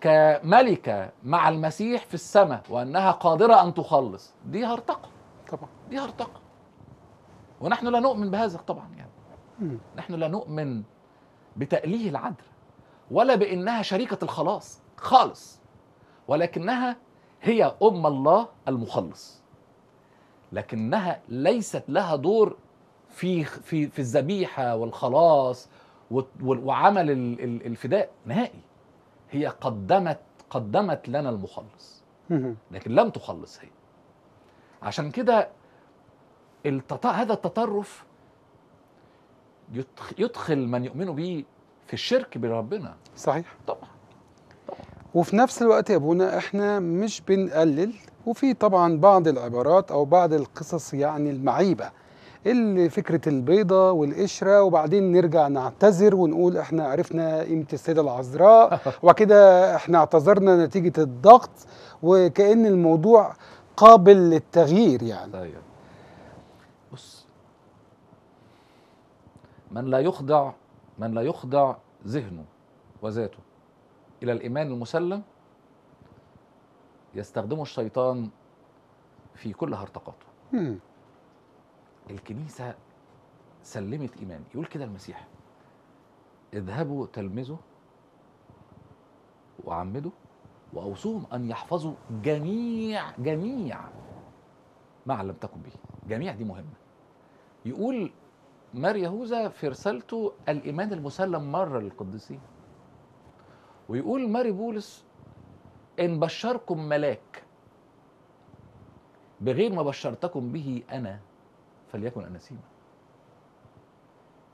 S2: كملكة مع المسيح في السماء وأنها قادرة أن تخلص دي هرطقة طبعا دي هرطقة ونحن لا نؤمن بهذا طبعا يعني م. نحن لا نؤمن بتأليه العذراء ولا بأنها شريكة الخلاص خالص ولكنها هي أم الله المخلص لكنها ليست لها دور في في في الذبيحه والخلاص وعمل الفداء نهائي هي قدمت قدمت لنا المخلص لكن لم تخلص هي عشان كده التط... هذا التطرف يدخل من يؤمن به في الشرك بربنا
S1: صحيح طبعا وفي نفس الوقت يا ابونا احنا مش بنقلل وفي طبعا بعض العبارات او بعض القصص يعني المعيبه اللي فكره البيضه والقشره وبعدين نرجع نعتذر ونقول احنا عرفنا قيمه السيده العذراء وكده احنا اعتذرنا نتيجه الضغط وكان الموضوع قابل للتغيير يعني طيب بص
S2: من لا يخضع من لا يخضع ذهنه وذاته الى الايمان المسلم يستخدمه الشيطان في كل هرطقاته الكنيسة سلمت إيمان يقول كده المسيح اذهبوا تلمذوا وعمدوا وأوصوهم أن يحفظوا جميع جميع ما علمتكم به جميع دي مهمة يقول مار يهوذا في رسالته الإيمان المسلم مرة للقديسين ويقول ماري بولس إن بشركم ملاك بغير ما بشرتكم به أنا فليكن أنسيما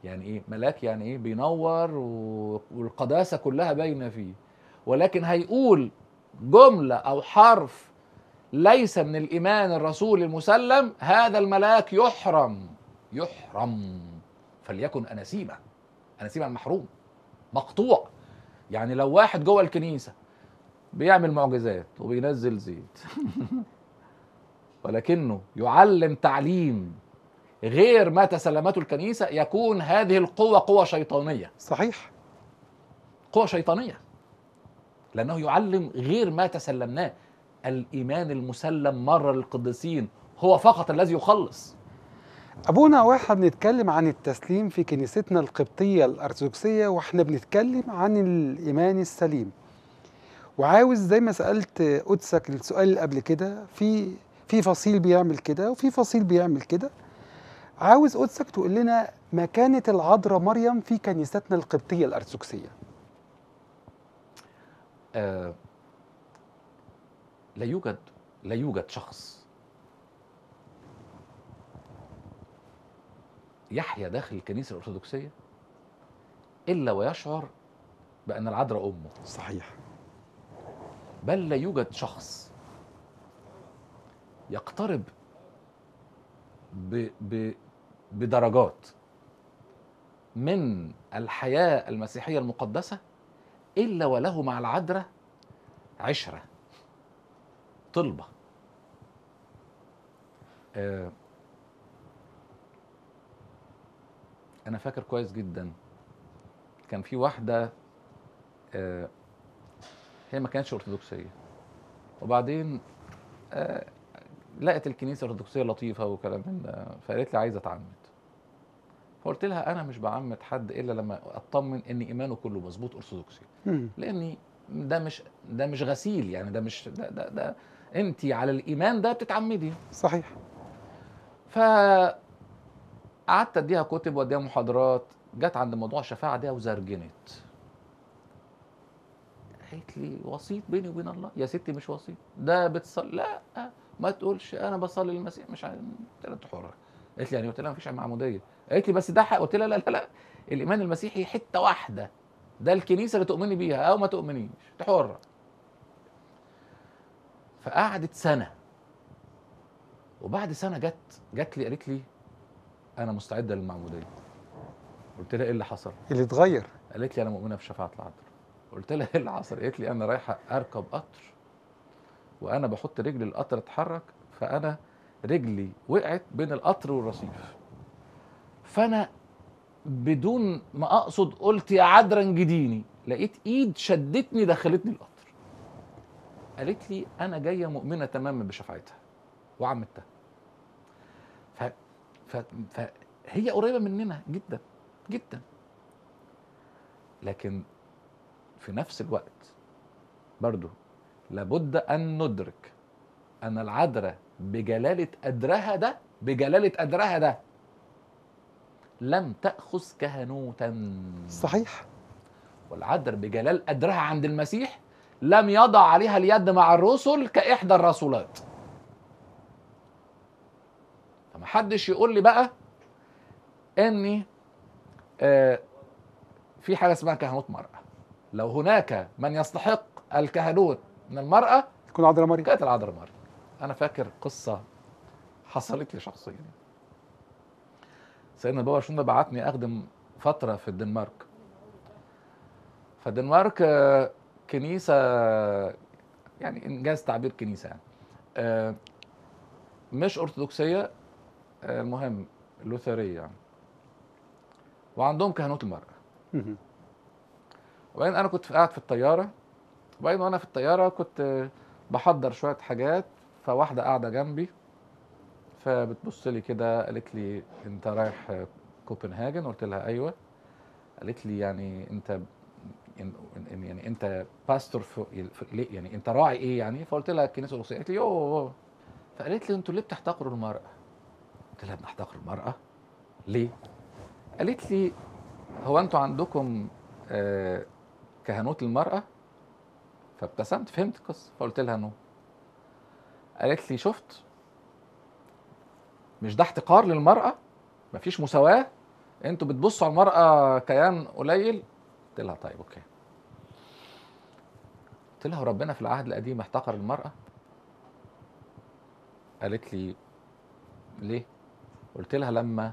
S2: يعني ايه ملاك يعني ايه بينور والقداسه كلها باينه فيه ولكن هيقول جمله او حرف ليس من الايمان الرسول المسلم هذا الملاك يحرم يحرم فليكن أنسيما أنسيما محروم مقطوع يعني لو واحد جوه الكنيسه بيعمل معجزات وبينزل زيت ولكنه يعلم تعليم غير ما تسلمته الكنيسه يكون هذه القوه قوه شيطانيه صحيح قوه شيطانيه لانه يعلم غير ما تسلمناه الايمان المسلم مره للقديسين هو فقط الذي يخلص
S1: ابونا واحنا بنتكلم عن التسليم في كنيستنا القبطيه الارثوذكسيه واحنا بنتكلم عن الايمان السليم وعاوز زي ما سالت قدسك السؤال اللي قبل كده في في فصيل بيعمل كده وفي فصيل بيعمل كده عاوز قدسك تقول لنا مكانة العذراء مريم في كنيستنا القبطية الأرثوذكسية
S2: آه لا يوجد لا يوجد شخص يحيا داخل الكنيسة الأرثوذكسية إلا ويشعر بأن العذراء أمه صحيح بل لا يوجد شخص يقترب ب ب بدرجات من الحياة المسيحية المقدسة إلا وله مع العدرة عشرة طلبة آه، أنا فاكر كويس جدا كان في واحدة آه، هي ما كانتش أرثوذكسية وبعدين آه، لقت الكنيسة الأرثوذكسية لطيفة وكلام من ده فقالت لي عايزة أتعمم فقلت لها انا مش بعمد حد الا لما اطمن ان ايمانه كله مظبوط ارثوذكسي لاني ده مش ده مش غسيل يعني ده مش ده ده, ده انت على الايمان ده بتتعمدي صحيح ف قعدت اديها كتب واديها محاضرات جت عند موضوع الشفاعه ده وزرجنت قالت لي وسيط بيني وبين الله يا ستي مش وسيط ده بتصلي لا ما تقولش انا بصلي المسيح مش عارف انت حرك قالت لي يعني قلت لها مفيش معموديه قالت لي بس ده حق قلت لها لا لا لا الايمان المسيحي حته واحده ده الكنيسه اللي تؤمني بيها او ما تؤمنيش انت حره فقعدت سنه وبعد سنه جت جت لي قالت لي انا مستعده للمعموديه قلت لها ايه اللي حصل اللي اتغير قالت لي انا مؤمنه بشفاعه العذراء قلت لها ايه اللي حصل قالت لي انا رايحه اركب قطر وانا بحط رجلي القطر اتحرك فانا رجلي وقعت بين القطر والرصيف فانا بدون ما اقصد قلت يا عدرا جديني لقيت ايد شدتني دخلتني القطر قالت لي انا جايه مؤمنه تماما بشفاعتها وعمتها ف... ف... فهي قريبه مننا جدا جدا لكن في نفس الوقت برضو لابد ان ندرك ان العذراء بجلالة قدرها ده بجلالة قدرها ده لم تأخذ كهنوتا صحيح والعذر بجلال قدرها عند المسيح لم يضع عليها اليد مع الرسل كإحدى الرسولات فمحدش يقول لي بقى اني آه في حاجه اسمها كهنوت مراه لو هناك من يستحق الكهنوت من المراه تكون عذراء مريم كانت العذراء مريم انا فاكر قصه حصلت لي شخصيا سيدنا بابا شنو بعتني اخدم فتره في الدنمارك فالدنمارك آه، كنيسه يعني انجاز تعبير كنيسه يعني آه، مش ارثوذكسيه المهم آه، لوثريه يعني وعندهم كهنوت المراه وبعدين انا كنت قاعد في الطياره وبعدين وانا في الطياره كنت بحضر شويه حاجات فواحده قاعده جنبي فبتبص لي كده قالت لي انت رايح كوبنهاجن قلت لها ايوه قالت لي يعني انت يعني انت باستور في يعني انت راعي ايه يعني فقلت لها الكنيسه الروسيه قالت لي أوه فقالت لي انتوا ليه بتحتقروا المراه قلت لها بنحتقر المراه ليه قالت لي هو انتوا عندكم آه كهنوت المراه فابتسمت فهمت القصه فقلت لها نو قالت لي شفت مش ده احتقار للمرأة مفيش مساواة انتوا بتبصوا على المرأة كيان قليل قلت لها طيب اوكي قلت لها وربنا في العهد القديم احتقر المرأة قالت لي ليه قلت لها لما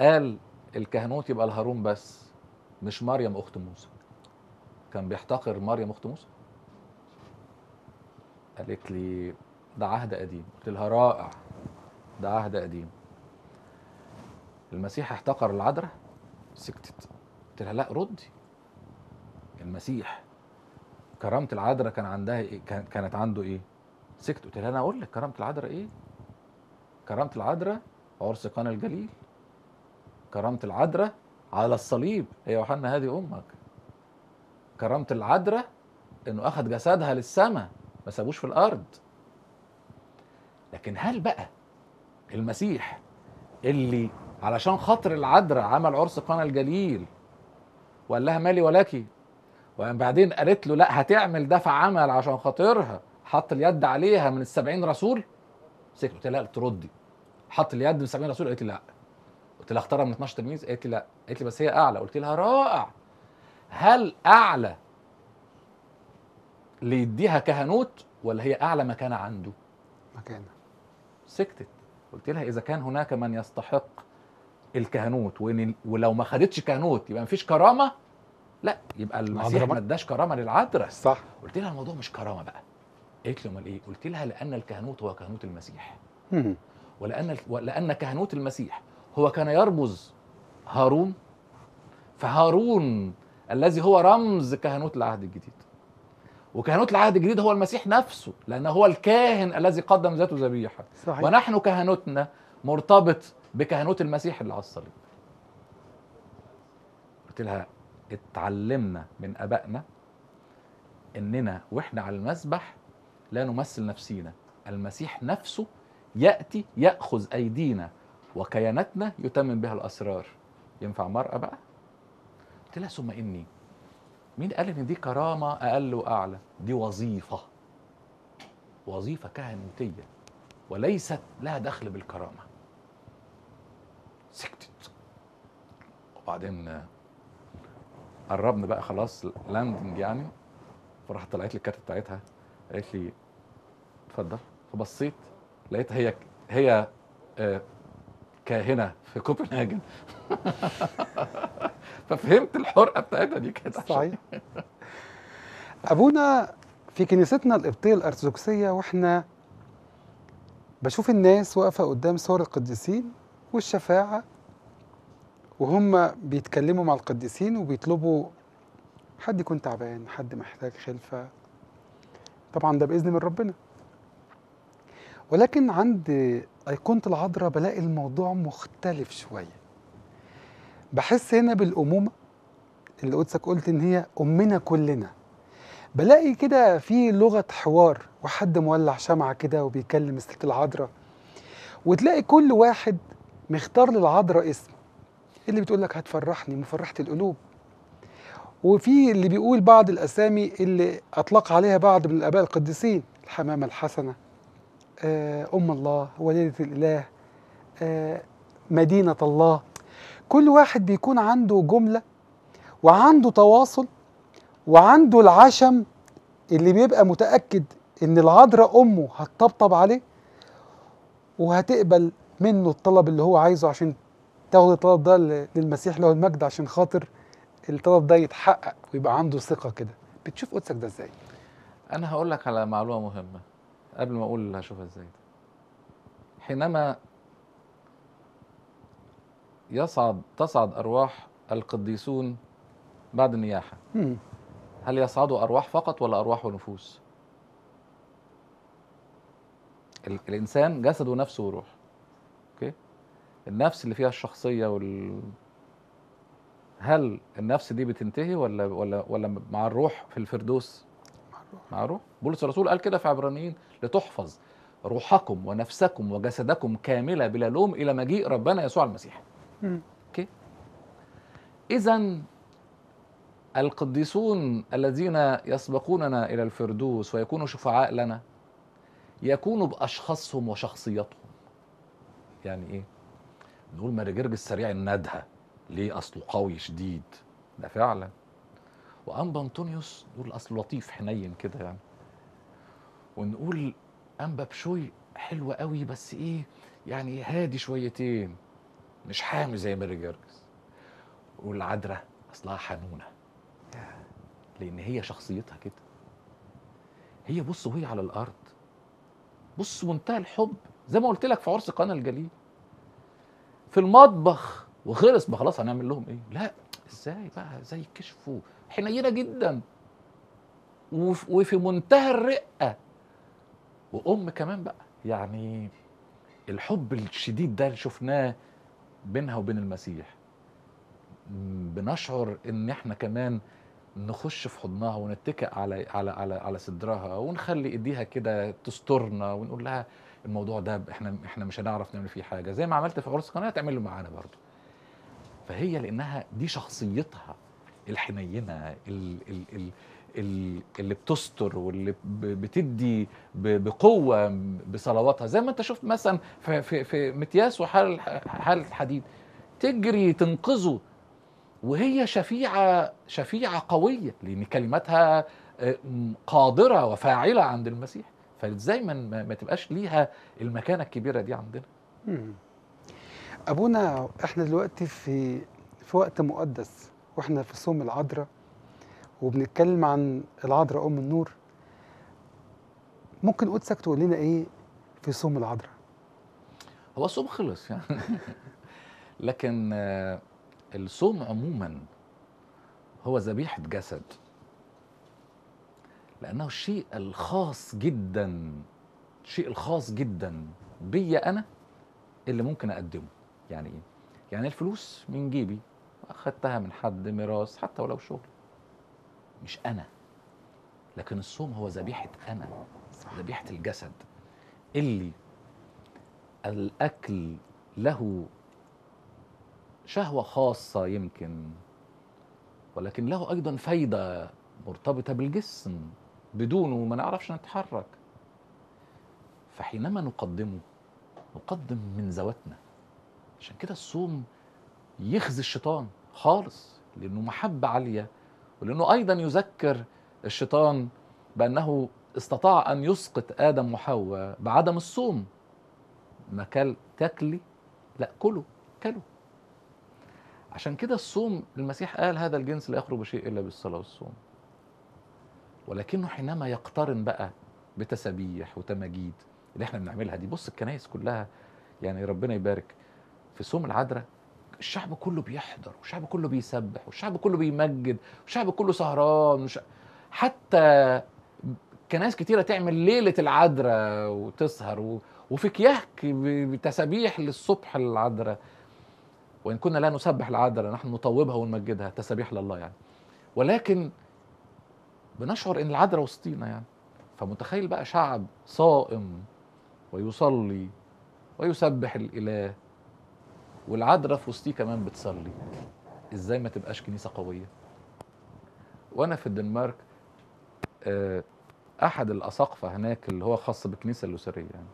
S2: قال الكهنوت يبقى الهارون بس مش مريم اخت موسى كان بيحتقر مريم اخت موسى قالت لي ده عهد قديم قلت لها رائع ده عهد قديم المسيح احتقر العذراء سكتت قلت لها لا ردي المسيح كرامة العذراء كان عندها إيه؟ كانت عنده ايه؟ سكت قلت لها انا اقول لك كرامة العذراء ايه؟ كرامة العذراء عرس قنا الجليل كرامة العذراء على الصليب هي يوحنا هذه امك كرامة العذراء انه اخذ جسدها للسماء ما سابوش في الارض لكن هل بقى المسيح اللي علشان خاطر العذراء عمل عرس قنا الجليل وقال لها مالي ولكي وبعدين قالت له لا هتعمل ده فعمل عشان خاطرها حط اليد عليها من السبعين رسول سكت قلت لها تردي حط اليد من السبعين رسول قالت لي لا قلت لها اختارها من 12 تلميذ قالت لي لا قالت لي بس هي اعلى قلت لها رائع هل اعلى ليديها كهنوت ولا هي اعلى مكانه عنده مكانه سكتت قلت لها اذا كان هناك من يستحق الكهنوت وإن ولو ما خدتش كهنوت يبقى مفيش كرامه لا يبقى المسيح ما اداش كرامه للعذراء صح قلت لها الموضوع مش كرامه بقى قالت لي امال ايه قلت لها لان الكهنوت هو كهنوت المسيح ولان لان كهنوت المسيح هو كان يرمز هارون فهارون الذي هو رمز كهنوت العهد الجديد وكهنوت العهد الجديد هو المسيح نفسه لأنه هو الكاهن الذي قدم ذاته ذبيحة ونحن كهنوتنا مرتبط بكهنوت المسيح اللي على الصليب قلت لها اتعلمنا من ابائنا اننا واحنا على المسبح لا نمثل نفسينا المسيح نفسه ياتي ياخذ ايدينا وكياناتنا يتمم بها الاسرار ينفع مرأة بقى قلت لها ثم اني مين قال ان دي كرامه اقل واعلى دي وظيفه وظيفه كهنوتيه وليست لها دخل بالكرامه سكتت وبعدين قربنا بقى خلاص لاندنج يعني فراحت طلعت لي الكارت بتاعتها قالت لي اتفضل فبصيت لقيت هي هي آه، كاهنه في كوبنهاجن ففهمت الحرقه بتاعتها دي كانت
S1: صحيح ابونا في كنيستنا القبطيه الارثوذكسيه واحنا بشوف الناس واقفه قدام صور القديسين والشفاعه وهم بيتكلموا مع القديسين وبيطلبوا حد يكون تعبان حد محتاج خلفه طبعا ده باذن من ربنا ولكن عند أيقونة العذراء بلاقي الموضوع مختلف شوية بحس هنا بالأمومة اللي قدسك قلت إن هي أمنا كلنا بلاقي كده في لغة حوار وحد مولع شمعة كده وبيكلم سلك العذراء وتلاقي كل واحد مختار للعذراء اسم اللي بتقول لك هتفرحني مفرحة القلوب وفي اللي بيقول بعض الأسامي اللي أطلق عليها بعض من الآباء القديسين الحمامة الحسنة آه، أم الله وليدة الإله آه، مدينة الله كل واحد بيكون عنده جملة وعنده تواصل وعنده العشم اللي بيبقى متأكد إن العذراء أمه هتطبطب عليه وهتقبل منه الطلب اللي هو عايزه عشان تاخد الطلب ده للمسيح له المجد عشان خاطر الطلب ده يتحقق ويبقى عنده ثقة كده بتشوف قدسك ده إزاي؟
S2: أنا هقول لك على معلومة مهمة قبل ما اقول هشوفها ازاي حينما يصعد تصعد ارواح القديسون بعد النياحه هل يصعدوا ارواح فقط ولا ارواح ونفوس الانسان جسد ونفسه وروح اوكي النفس اللي فيها الشخصيه وال هل النفس دي بتنتهي ولا ولا ولا مع الروح في الفردوس مع الروح مع الروح بولس الرسول قال كده في عبرانيين لتحفظ روحكم ونفسكم وجسدكم كامله بلا لوم الى مجيء ربنا يسوع المسيح.
S1: اوكي؟
S2: اذا القديسون الذين يسبقوننا الى الفردوس ويكونوا شفعاء لنا يكونوا باشخاصهم وشخصياتهم. يعني ايه؟ نقول مارجرج السريع الندهه ليه اصله قوي شديد ده فعلا وانبا انطونيوس دول اصله لطيف حنين كده يعني ونقول أنبا بشوي حلوة قوي بس إيه يعني هادي شويتين مش حامي زي ميري جرجس والعذراء أصلها حنونة لأن هي شخصيتها كده هي بص وهي على الأرض بص منتهى الحب زي ما قلت لك في عرس قنا الجليل في المطبخ وخلص ما خلاص هنعمل لهم ايه لا ازاي بقى زي كشفه حنينه جدا وفي منتهى الرقه وام كمان بقى يعني الحب الشديد ده اللي شفناه بينها وبين المسيح بنشعر ان احنا كمان نخش في حضنها ونتكئ على على على على صدرها ونخلي ايديها كده تسترنا ونقول لها الموضوع ده احنا احنا مش هنعرف نعمل فيه حاجه زي ما عملت في عرس قناه تعمله معانا برضه فهي لانها دي شخصيتها الحنينه ال ال ال اللي بتستر واللي بتدي بقوه بصلواتها زي ما انت شفت مثلا في في, في متياس وحال حال الحديد تجري تنقذه وهي شفيعه شفيعه قويه لان كلمتها آه، قادره وفاعله عند المسيح فازاي ما, ما تبقاش ليها المكانه الكبيره دي عندنا
S1: ابونا احنا دلوقتي في في وقت مقدس واحنا في صوم العذراء وبنتكلم عن العذراء ام النور ممكن قدسك تقول لنا ايه في صوم العذراء هو الصوم خلص يعني
S2: لكن آه، الصوم عموما هو ذبيحه جسد لانه الشيء الخاص جدا الشيء الخاص جدا بيا انا اللي ممكن اقدمه يعني ايه يعني الفلوس من جيبي اخدتها من حد ميراث حتى ولو شغل مش انا لكن الصوم هو ذبيحه انا ذبيحه الجسد اللي الاكل له شهوه خاصه يمكن ولكن له ايضا فايده مرتبطه بالجسم بدونه ما نعرفش نتحرك فحينما نقدمه نقدم من ذواتنا عشان كده الصوم يخزي الشيطان خالص لانه محبه عاليه ولأنه أيضا يذكر الشيطان بأنه استطاع أن يسقط آدم وحواء بعدم الصوم ما كل تاكلي لا كلوا كلوا عشان كده الصوم المسيح قال هذا الجنس لا يخرج بشيء إلا بالصلاة والصوم ولكنه حينما يقترن بقى بتسابيح وتماجيد اللي احنا بنعملها دي بص الكنايس كلها يعني ربنا يبارك في صوم العذراء الشعب كله بيحضر والشعب كله بيسبح والشعب كله بيمجد والشعب كله سهران وش... حتى كناس كتيره تعمل ليله العذراء وتسهر و... وفي كيهك بتسابيح للصبح العذراء وان كنا لا نسبح العذراء نحن نطوبها ونمجدها تسابيح لله يعني ولكن بنشعر ان العذراء وسطينا يعني فمتخيل بقى شعب صائم ويصلي ويسبح الاله والعذراء في وسطيه كمان بتصلي ازاي ما تبقاش كنيسه قويه وانا في الدنمارك آه، احد الاساقفه هناك اللي هو خاص بالكنيسه اللوثريه يعني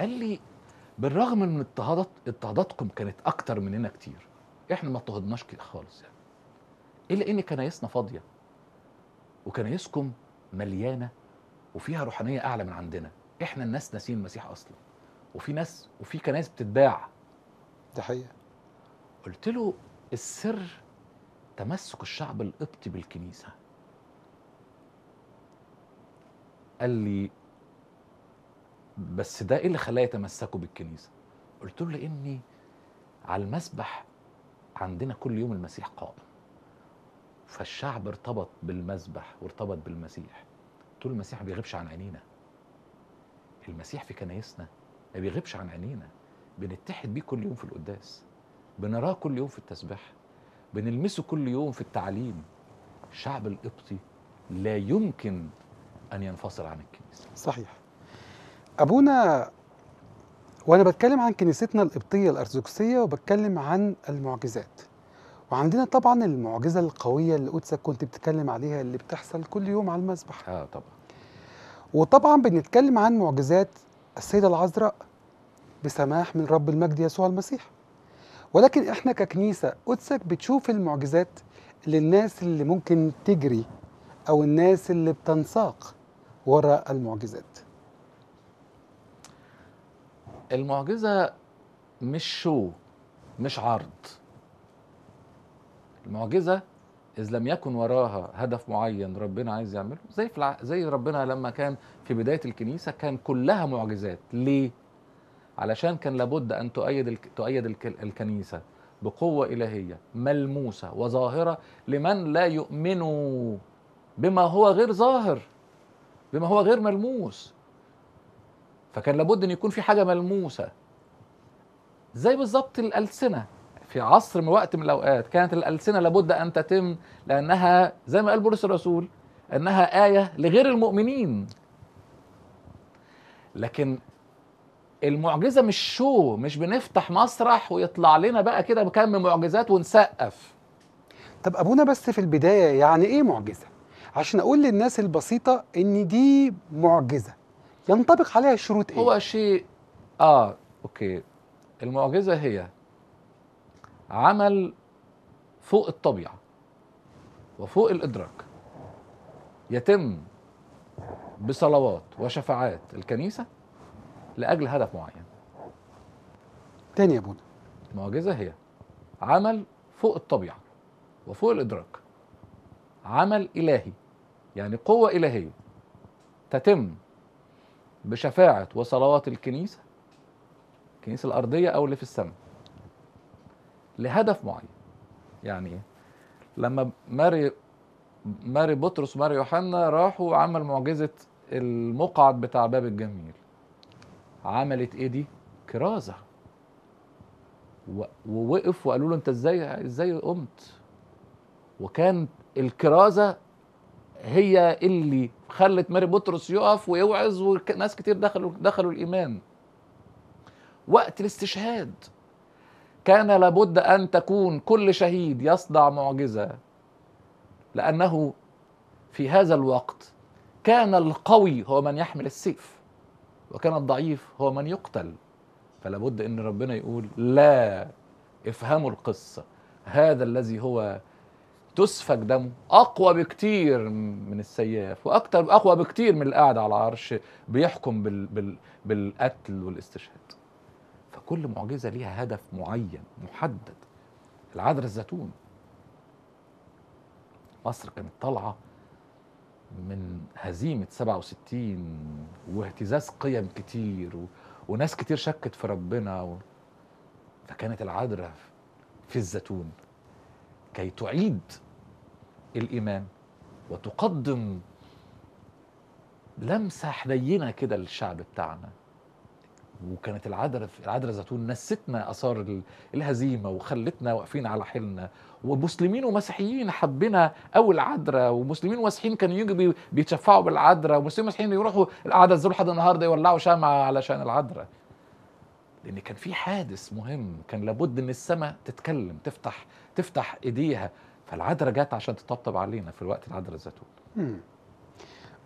S2: قال لي بالرغم من اضطهادات اضطهاداتكم كانت اكتر مننا كتير احنا ما اضطهدناش خالص يعني الا ان كنايسنا فاضيه وكنايسكم مليانه وفيها روحانيه اعلى من عندنا احنا الناس ناسيين المسيح اصلا وفي ناس وفي كنايس بتتباع ده حقيقه قلت له السر تمسك الشعب القبطي بالكنيسه قال لي بس ده ايه اللي خلاه يتمسكوا بالكنيسه قلت له لاني على المسبح عندنا كل يوم المسيح قائم فالشعب ارتبط بالمسبح وارتبط بالمسيح قلت له المسيح ما بيغيبش عن عينينا المسيح في كنايسنا ما بيغيبش عن عينينا بنتحد بيه كل يوم في القداس بنراه كل يوم في التسبيح بنلمسه كل يوم في التعليم الشعب القبطي لا يمكن أن ينفصل عن الكنيسة صحيح
S1: أبونا وأنا بتكلم عن كنيستنا القبطية الأرثوذكسية وبتكلم عن المعجزات وعندنا طبعا المعجزة القوية اللي قدسك كنت بتتكلم عليها اللي بتحصل كل يوم على المسبح اه طبعا وطبعا بنتكلم عن معجزات السيدة العذراء بسماح من رب المجد يسوع المسيح ولكن احنا ككنيسة قدسك بتشوف المعجزات للناس اللي ممكن تجري أو الناس اللي بتنساق وراء المعجزات
S2: المعجزة مش شو مش عرض المعجزة إذ لم يكن وراها هدف معين ربنا عايز يعمله زي في الع... زي ربنا لما كان في بداية الكنيسة كان كلها معجزات ليه؟ علشان كان لابد أن تؤيد ال... تؤيد ال... الكنيسة بقوة إلهية ملموسة وظاهرة لمن لا يؤمنوا بما هو غير ظاهر بما هو غير ملموس فكان لابد أن يكون في حاجة ملموسة زي بالظبط الألسنة في عصر من وقت من الاوقات كانت الالسنه لابد ان تتم لانها زي ما قال بولس الرسول انها ايه لغير المؤمنين لكن المعجزه مش شو مش بنفتح مسرح ويطلع لنا بقى كده بكم معجزات ونسقف
S1: طب ابونا بس في البدايه يعني ايه معجزه عشان اقول للناس البسيطه ان دي معجزه ينطبق عليها شروط ايه هو شيء
S2: اه اوكي المعجزه هي عمل فوق الطبيعه وفوق الادراك يتم بصلوات وشفاعات الكنيسه لاجل هدف معين تاني يا بونا المعجزه هي عمل فوق الطبيعه وفوق الادراك عمل الهي يعني قوه الهيه تتم بشفاعه وصلوات الكنيسه الكنيسه الارضيه او اللي في السماء لهدف معين يعني لما ماري ماري بطرس وماري يوحنا راحوا عمل معجزه المقعد بتاع باب الجميل عملت ايه دي كرازه ووقف وقالوا له انت ازاي ازاي قمت وكان الكرازه هي اللي خلت ماري بطرس يقف ويوعظ وناس كتير دخلوا دخلوا الايمان وقت الاستشهاد كان لابد ان تكون كل شهيد يصنع معجزه لانه في هذا الوقت كان القوي هو من يحمل السيف وكان الضعيف هو من يقتل فلابد ان ربنا يقول لا افهموا القصه هذا الذي هو تسفك دمه اقوى بكتير من السياف واكثر اقوى بكتير من القاعد على العرش بيحكم بال بال بالقتل والاستشهاد كل معجزة ليها هدف معين محدد العذر الزيتون مصر كانت طالعة من هزيمة 67 واهتزاز قيم كتير و... وناس كتير شكت في ربنا و... فكانت العذرة في الزيتون كي تعيد الإيمان وتقدم لمسة حنينة كده للشعب بتاعنا وكانت العدرة العدرة زيتون نستنا اثار الهزيمه وخلتنا واقفين على حيلنا ومسلمين ومسيحيين حبنا قوي العدرة ومسلمين ومسيحيين كانوا يجوا بيتشفعوا بالعدرة ومسلمين ومسيحيين يروحوا القعده لحد النهارده يولعوا شمعه علشان العدرة لان كان في حادث مهم كان لابد ان السماء تتكلم تفتح تفتح ايديها فالعدرة جت عشان تطبطب علينا في الوقت العدرة الزيتون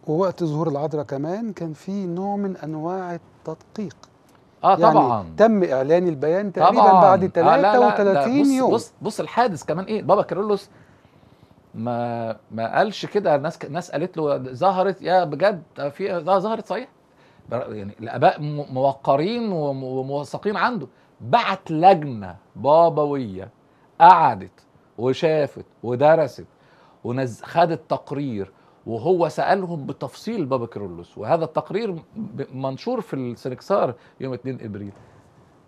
S1: ووقت ظهور العذراء كمان كان في نوع من انواع التدقيق اه يعني طبعا تم اعلان البيان تقريبا طبعاً. بعد 33 آه يوم بص
S2: بص الحادث كمان ايه بابا كيرلس ما ما قالش كده الناس ناس قالت له ظهرت يا بجد في ظهرت صحيح يعني الاباء موقرين وموثقين عنده بعت لجنه بابويه قعدت وشافت ودرست ونز خدت تقرير وهو سالهم بتفصيل بابا كيرلس وهذا التقرير منشور في السنكسار يوم 2 ابريل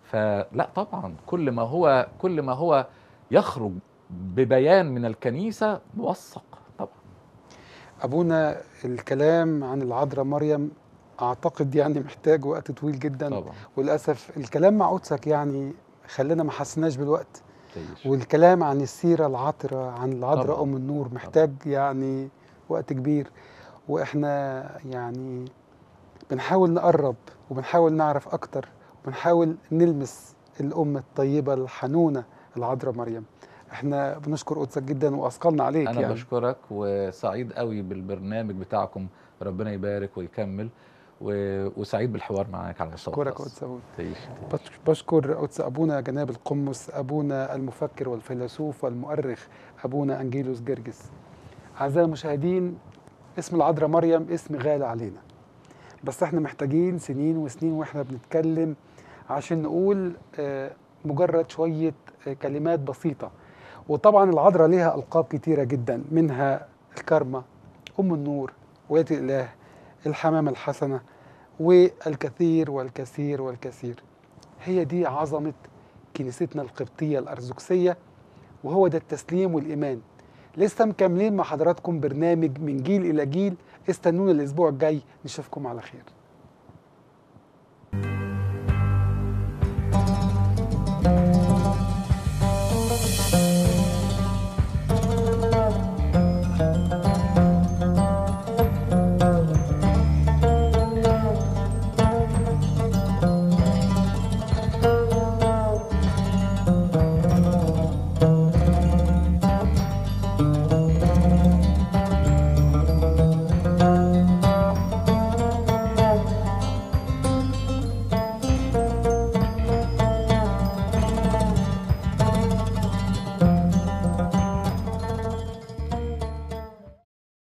S2: فلا طبعا كل ما هو كل ما هو يخرج ببيان
S1: من الكنيسه موثق طبعا ابونا الكلام عن العذراء مريم اعتقد يعني محتاج وقت طويل جدا طبعا. وللاسف الكلام مع قدسك يعني خلانا ما حسناش بالوقت طيب. والكلام عن السيره العطره عن العذراء ام النور محتاج طبعا. يعني وقت كبير واحنا يعني بنحاول نقرب وبنحاول نعرف اكتر وبنحاول نلمس الام الطيبه الحنونه العذراء مريم احنا بنشكر قدسك جدا واثقلنا عليك انا يعني.
S2: بشكرك وسعيد قوي بالبرنامج بتاعكم ربنا يبارك ويكمل و... وسعيد بالحوار معاك على المستوى بشكرك قدس ابونا
S1: بشكر قدس ابونا جناب القمص ابونا المفكر والفيلسوف والمؤرخ ابونا انجيلوس جرجس أعزائي المشاهدين اسم العذراء مريم اسم غالي علينا بس احنا محتاجين سنين وسنين واحنا بنتكلم عشان نقول آه، مجرد شوية آه، كلمات بسيطة وطبعا العذراء ليها ألقاب كتيرة جدا منها الكرمة أم النور ولاية الإله الحمامة الحسنة والكثير والكثير والكثير هي دي عظمة كنيستنا القبطية الأرثوذكسية وهو ده التسليم والإيمان لسه مكملين مع حضراتكم برنامج من جيل إلى جيل استنونا الأسبوع الجاي نشوفكم على خير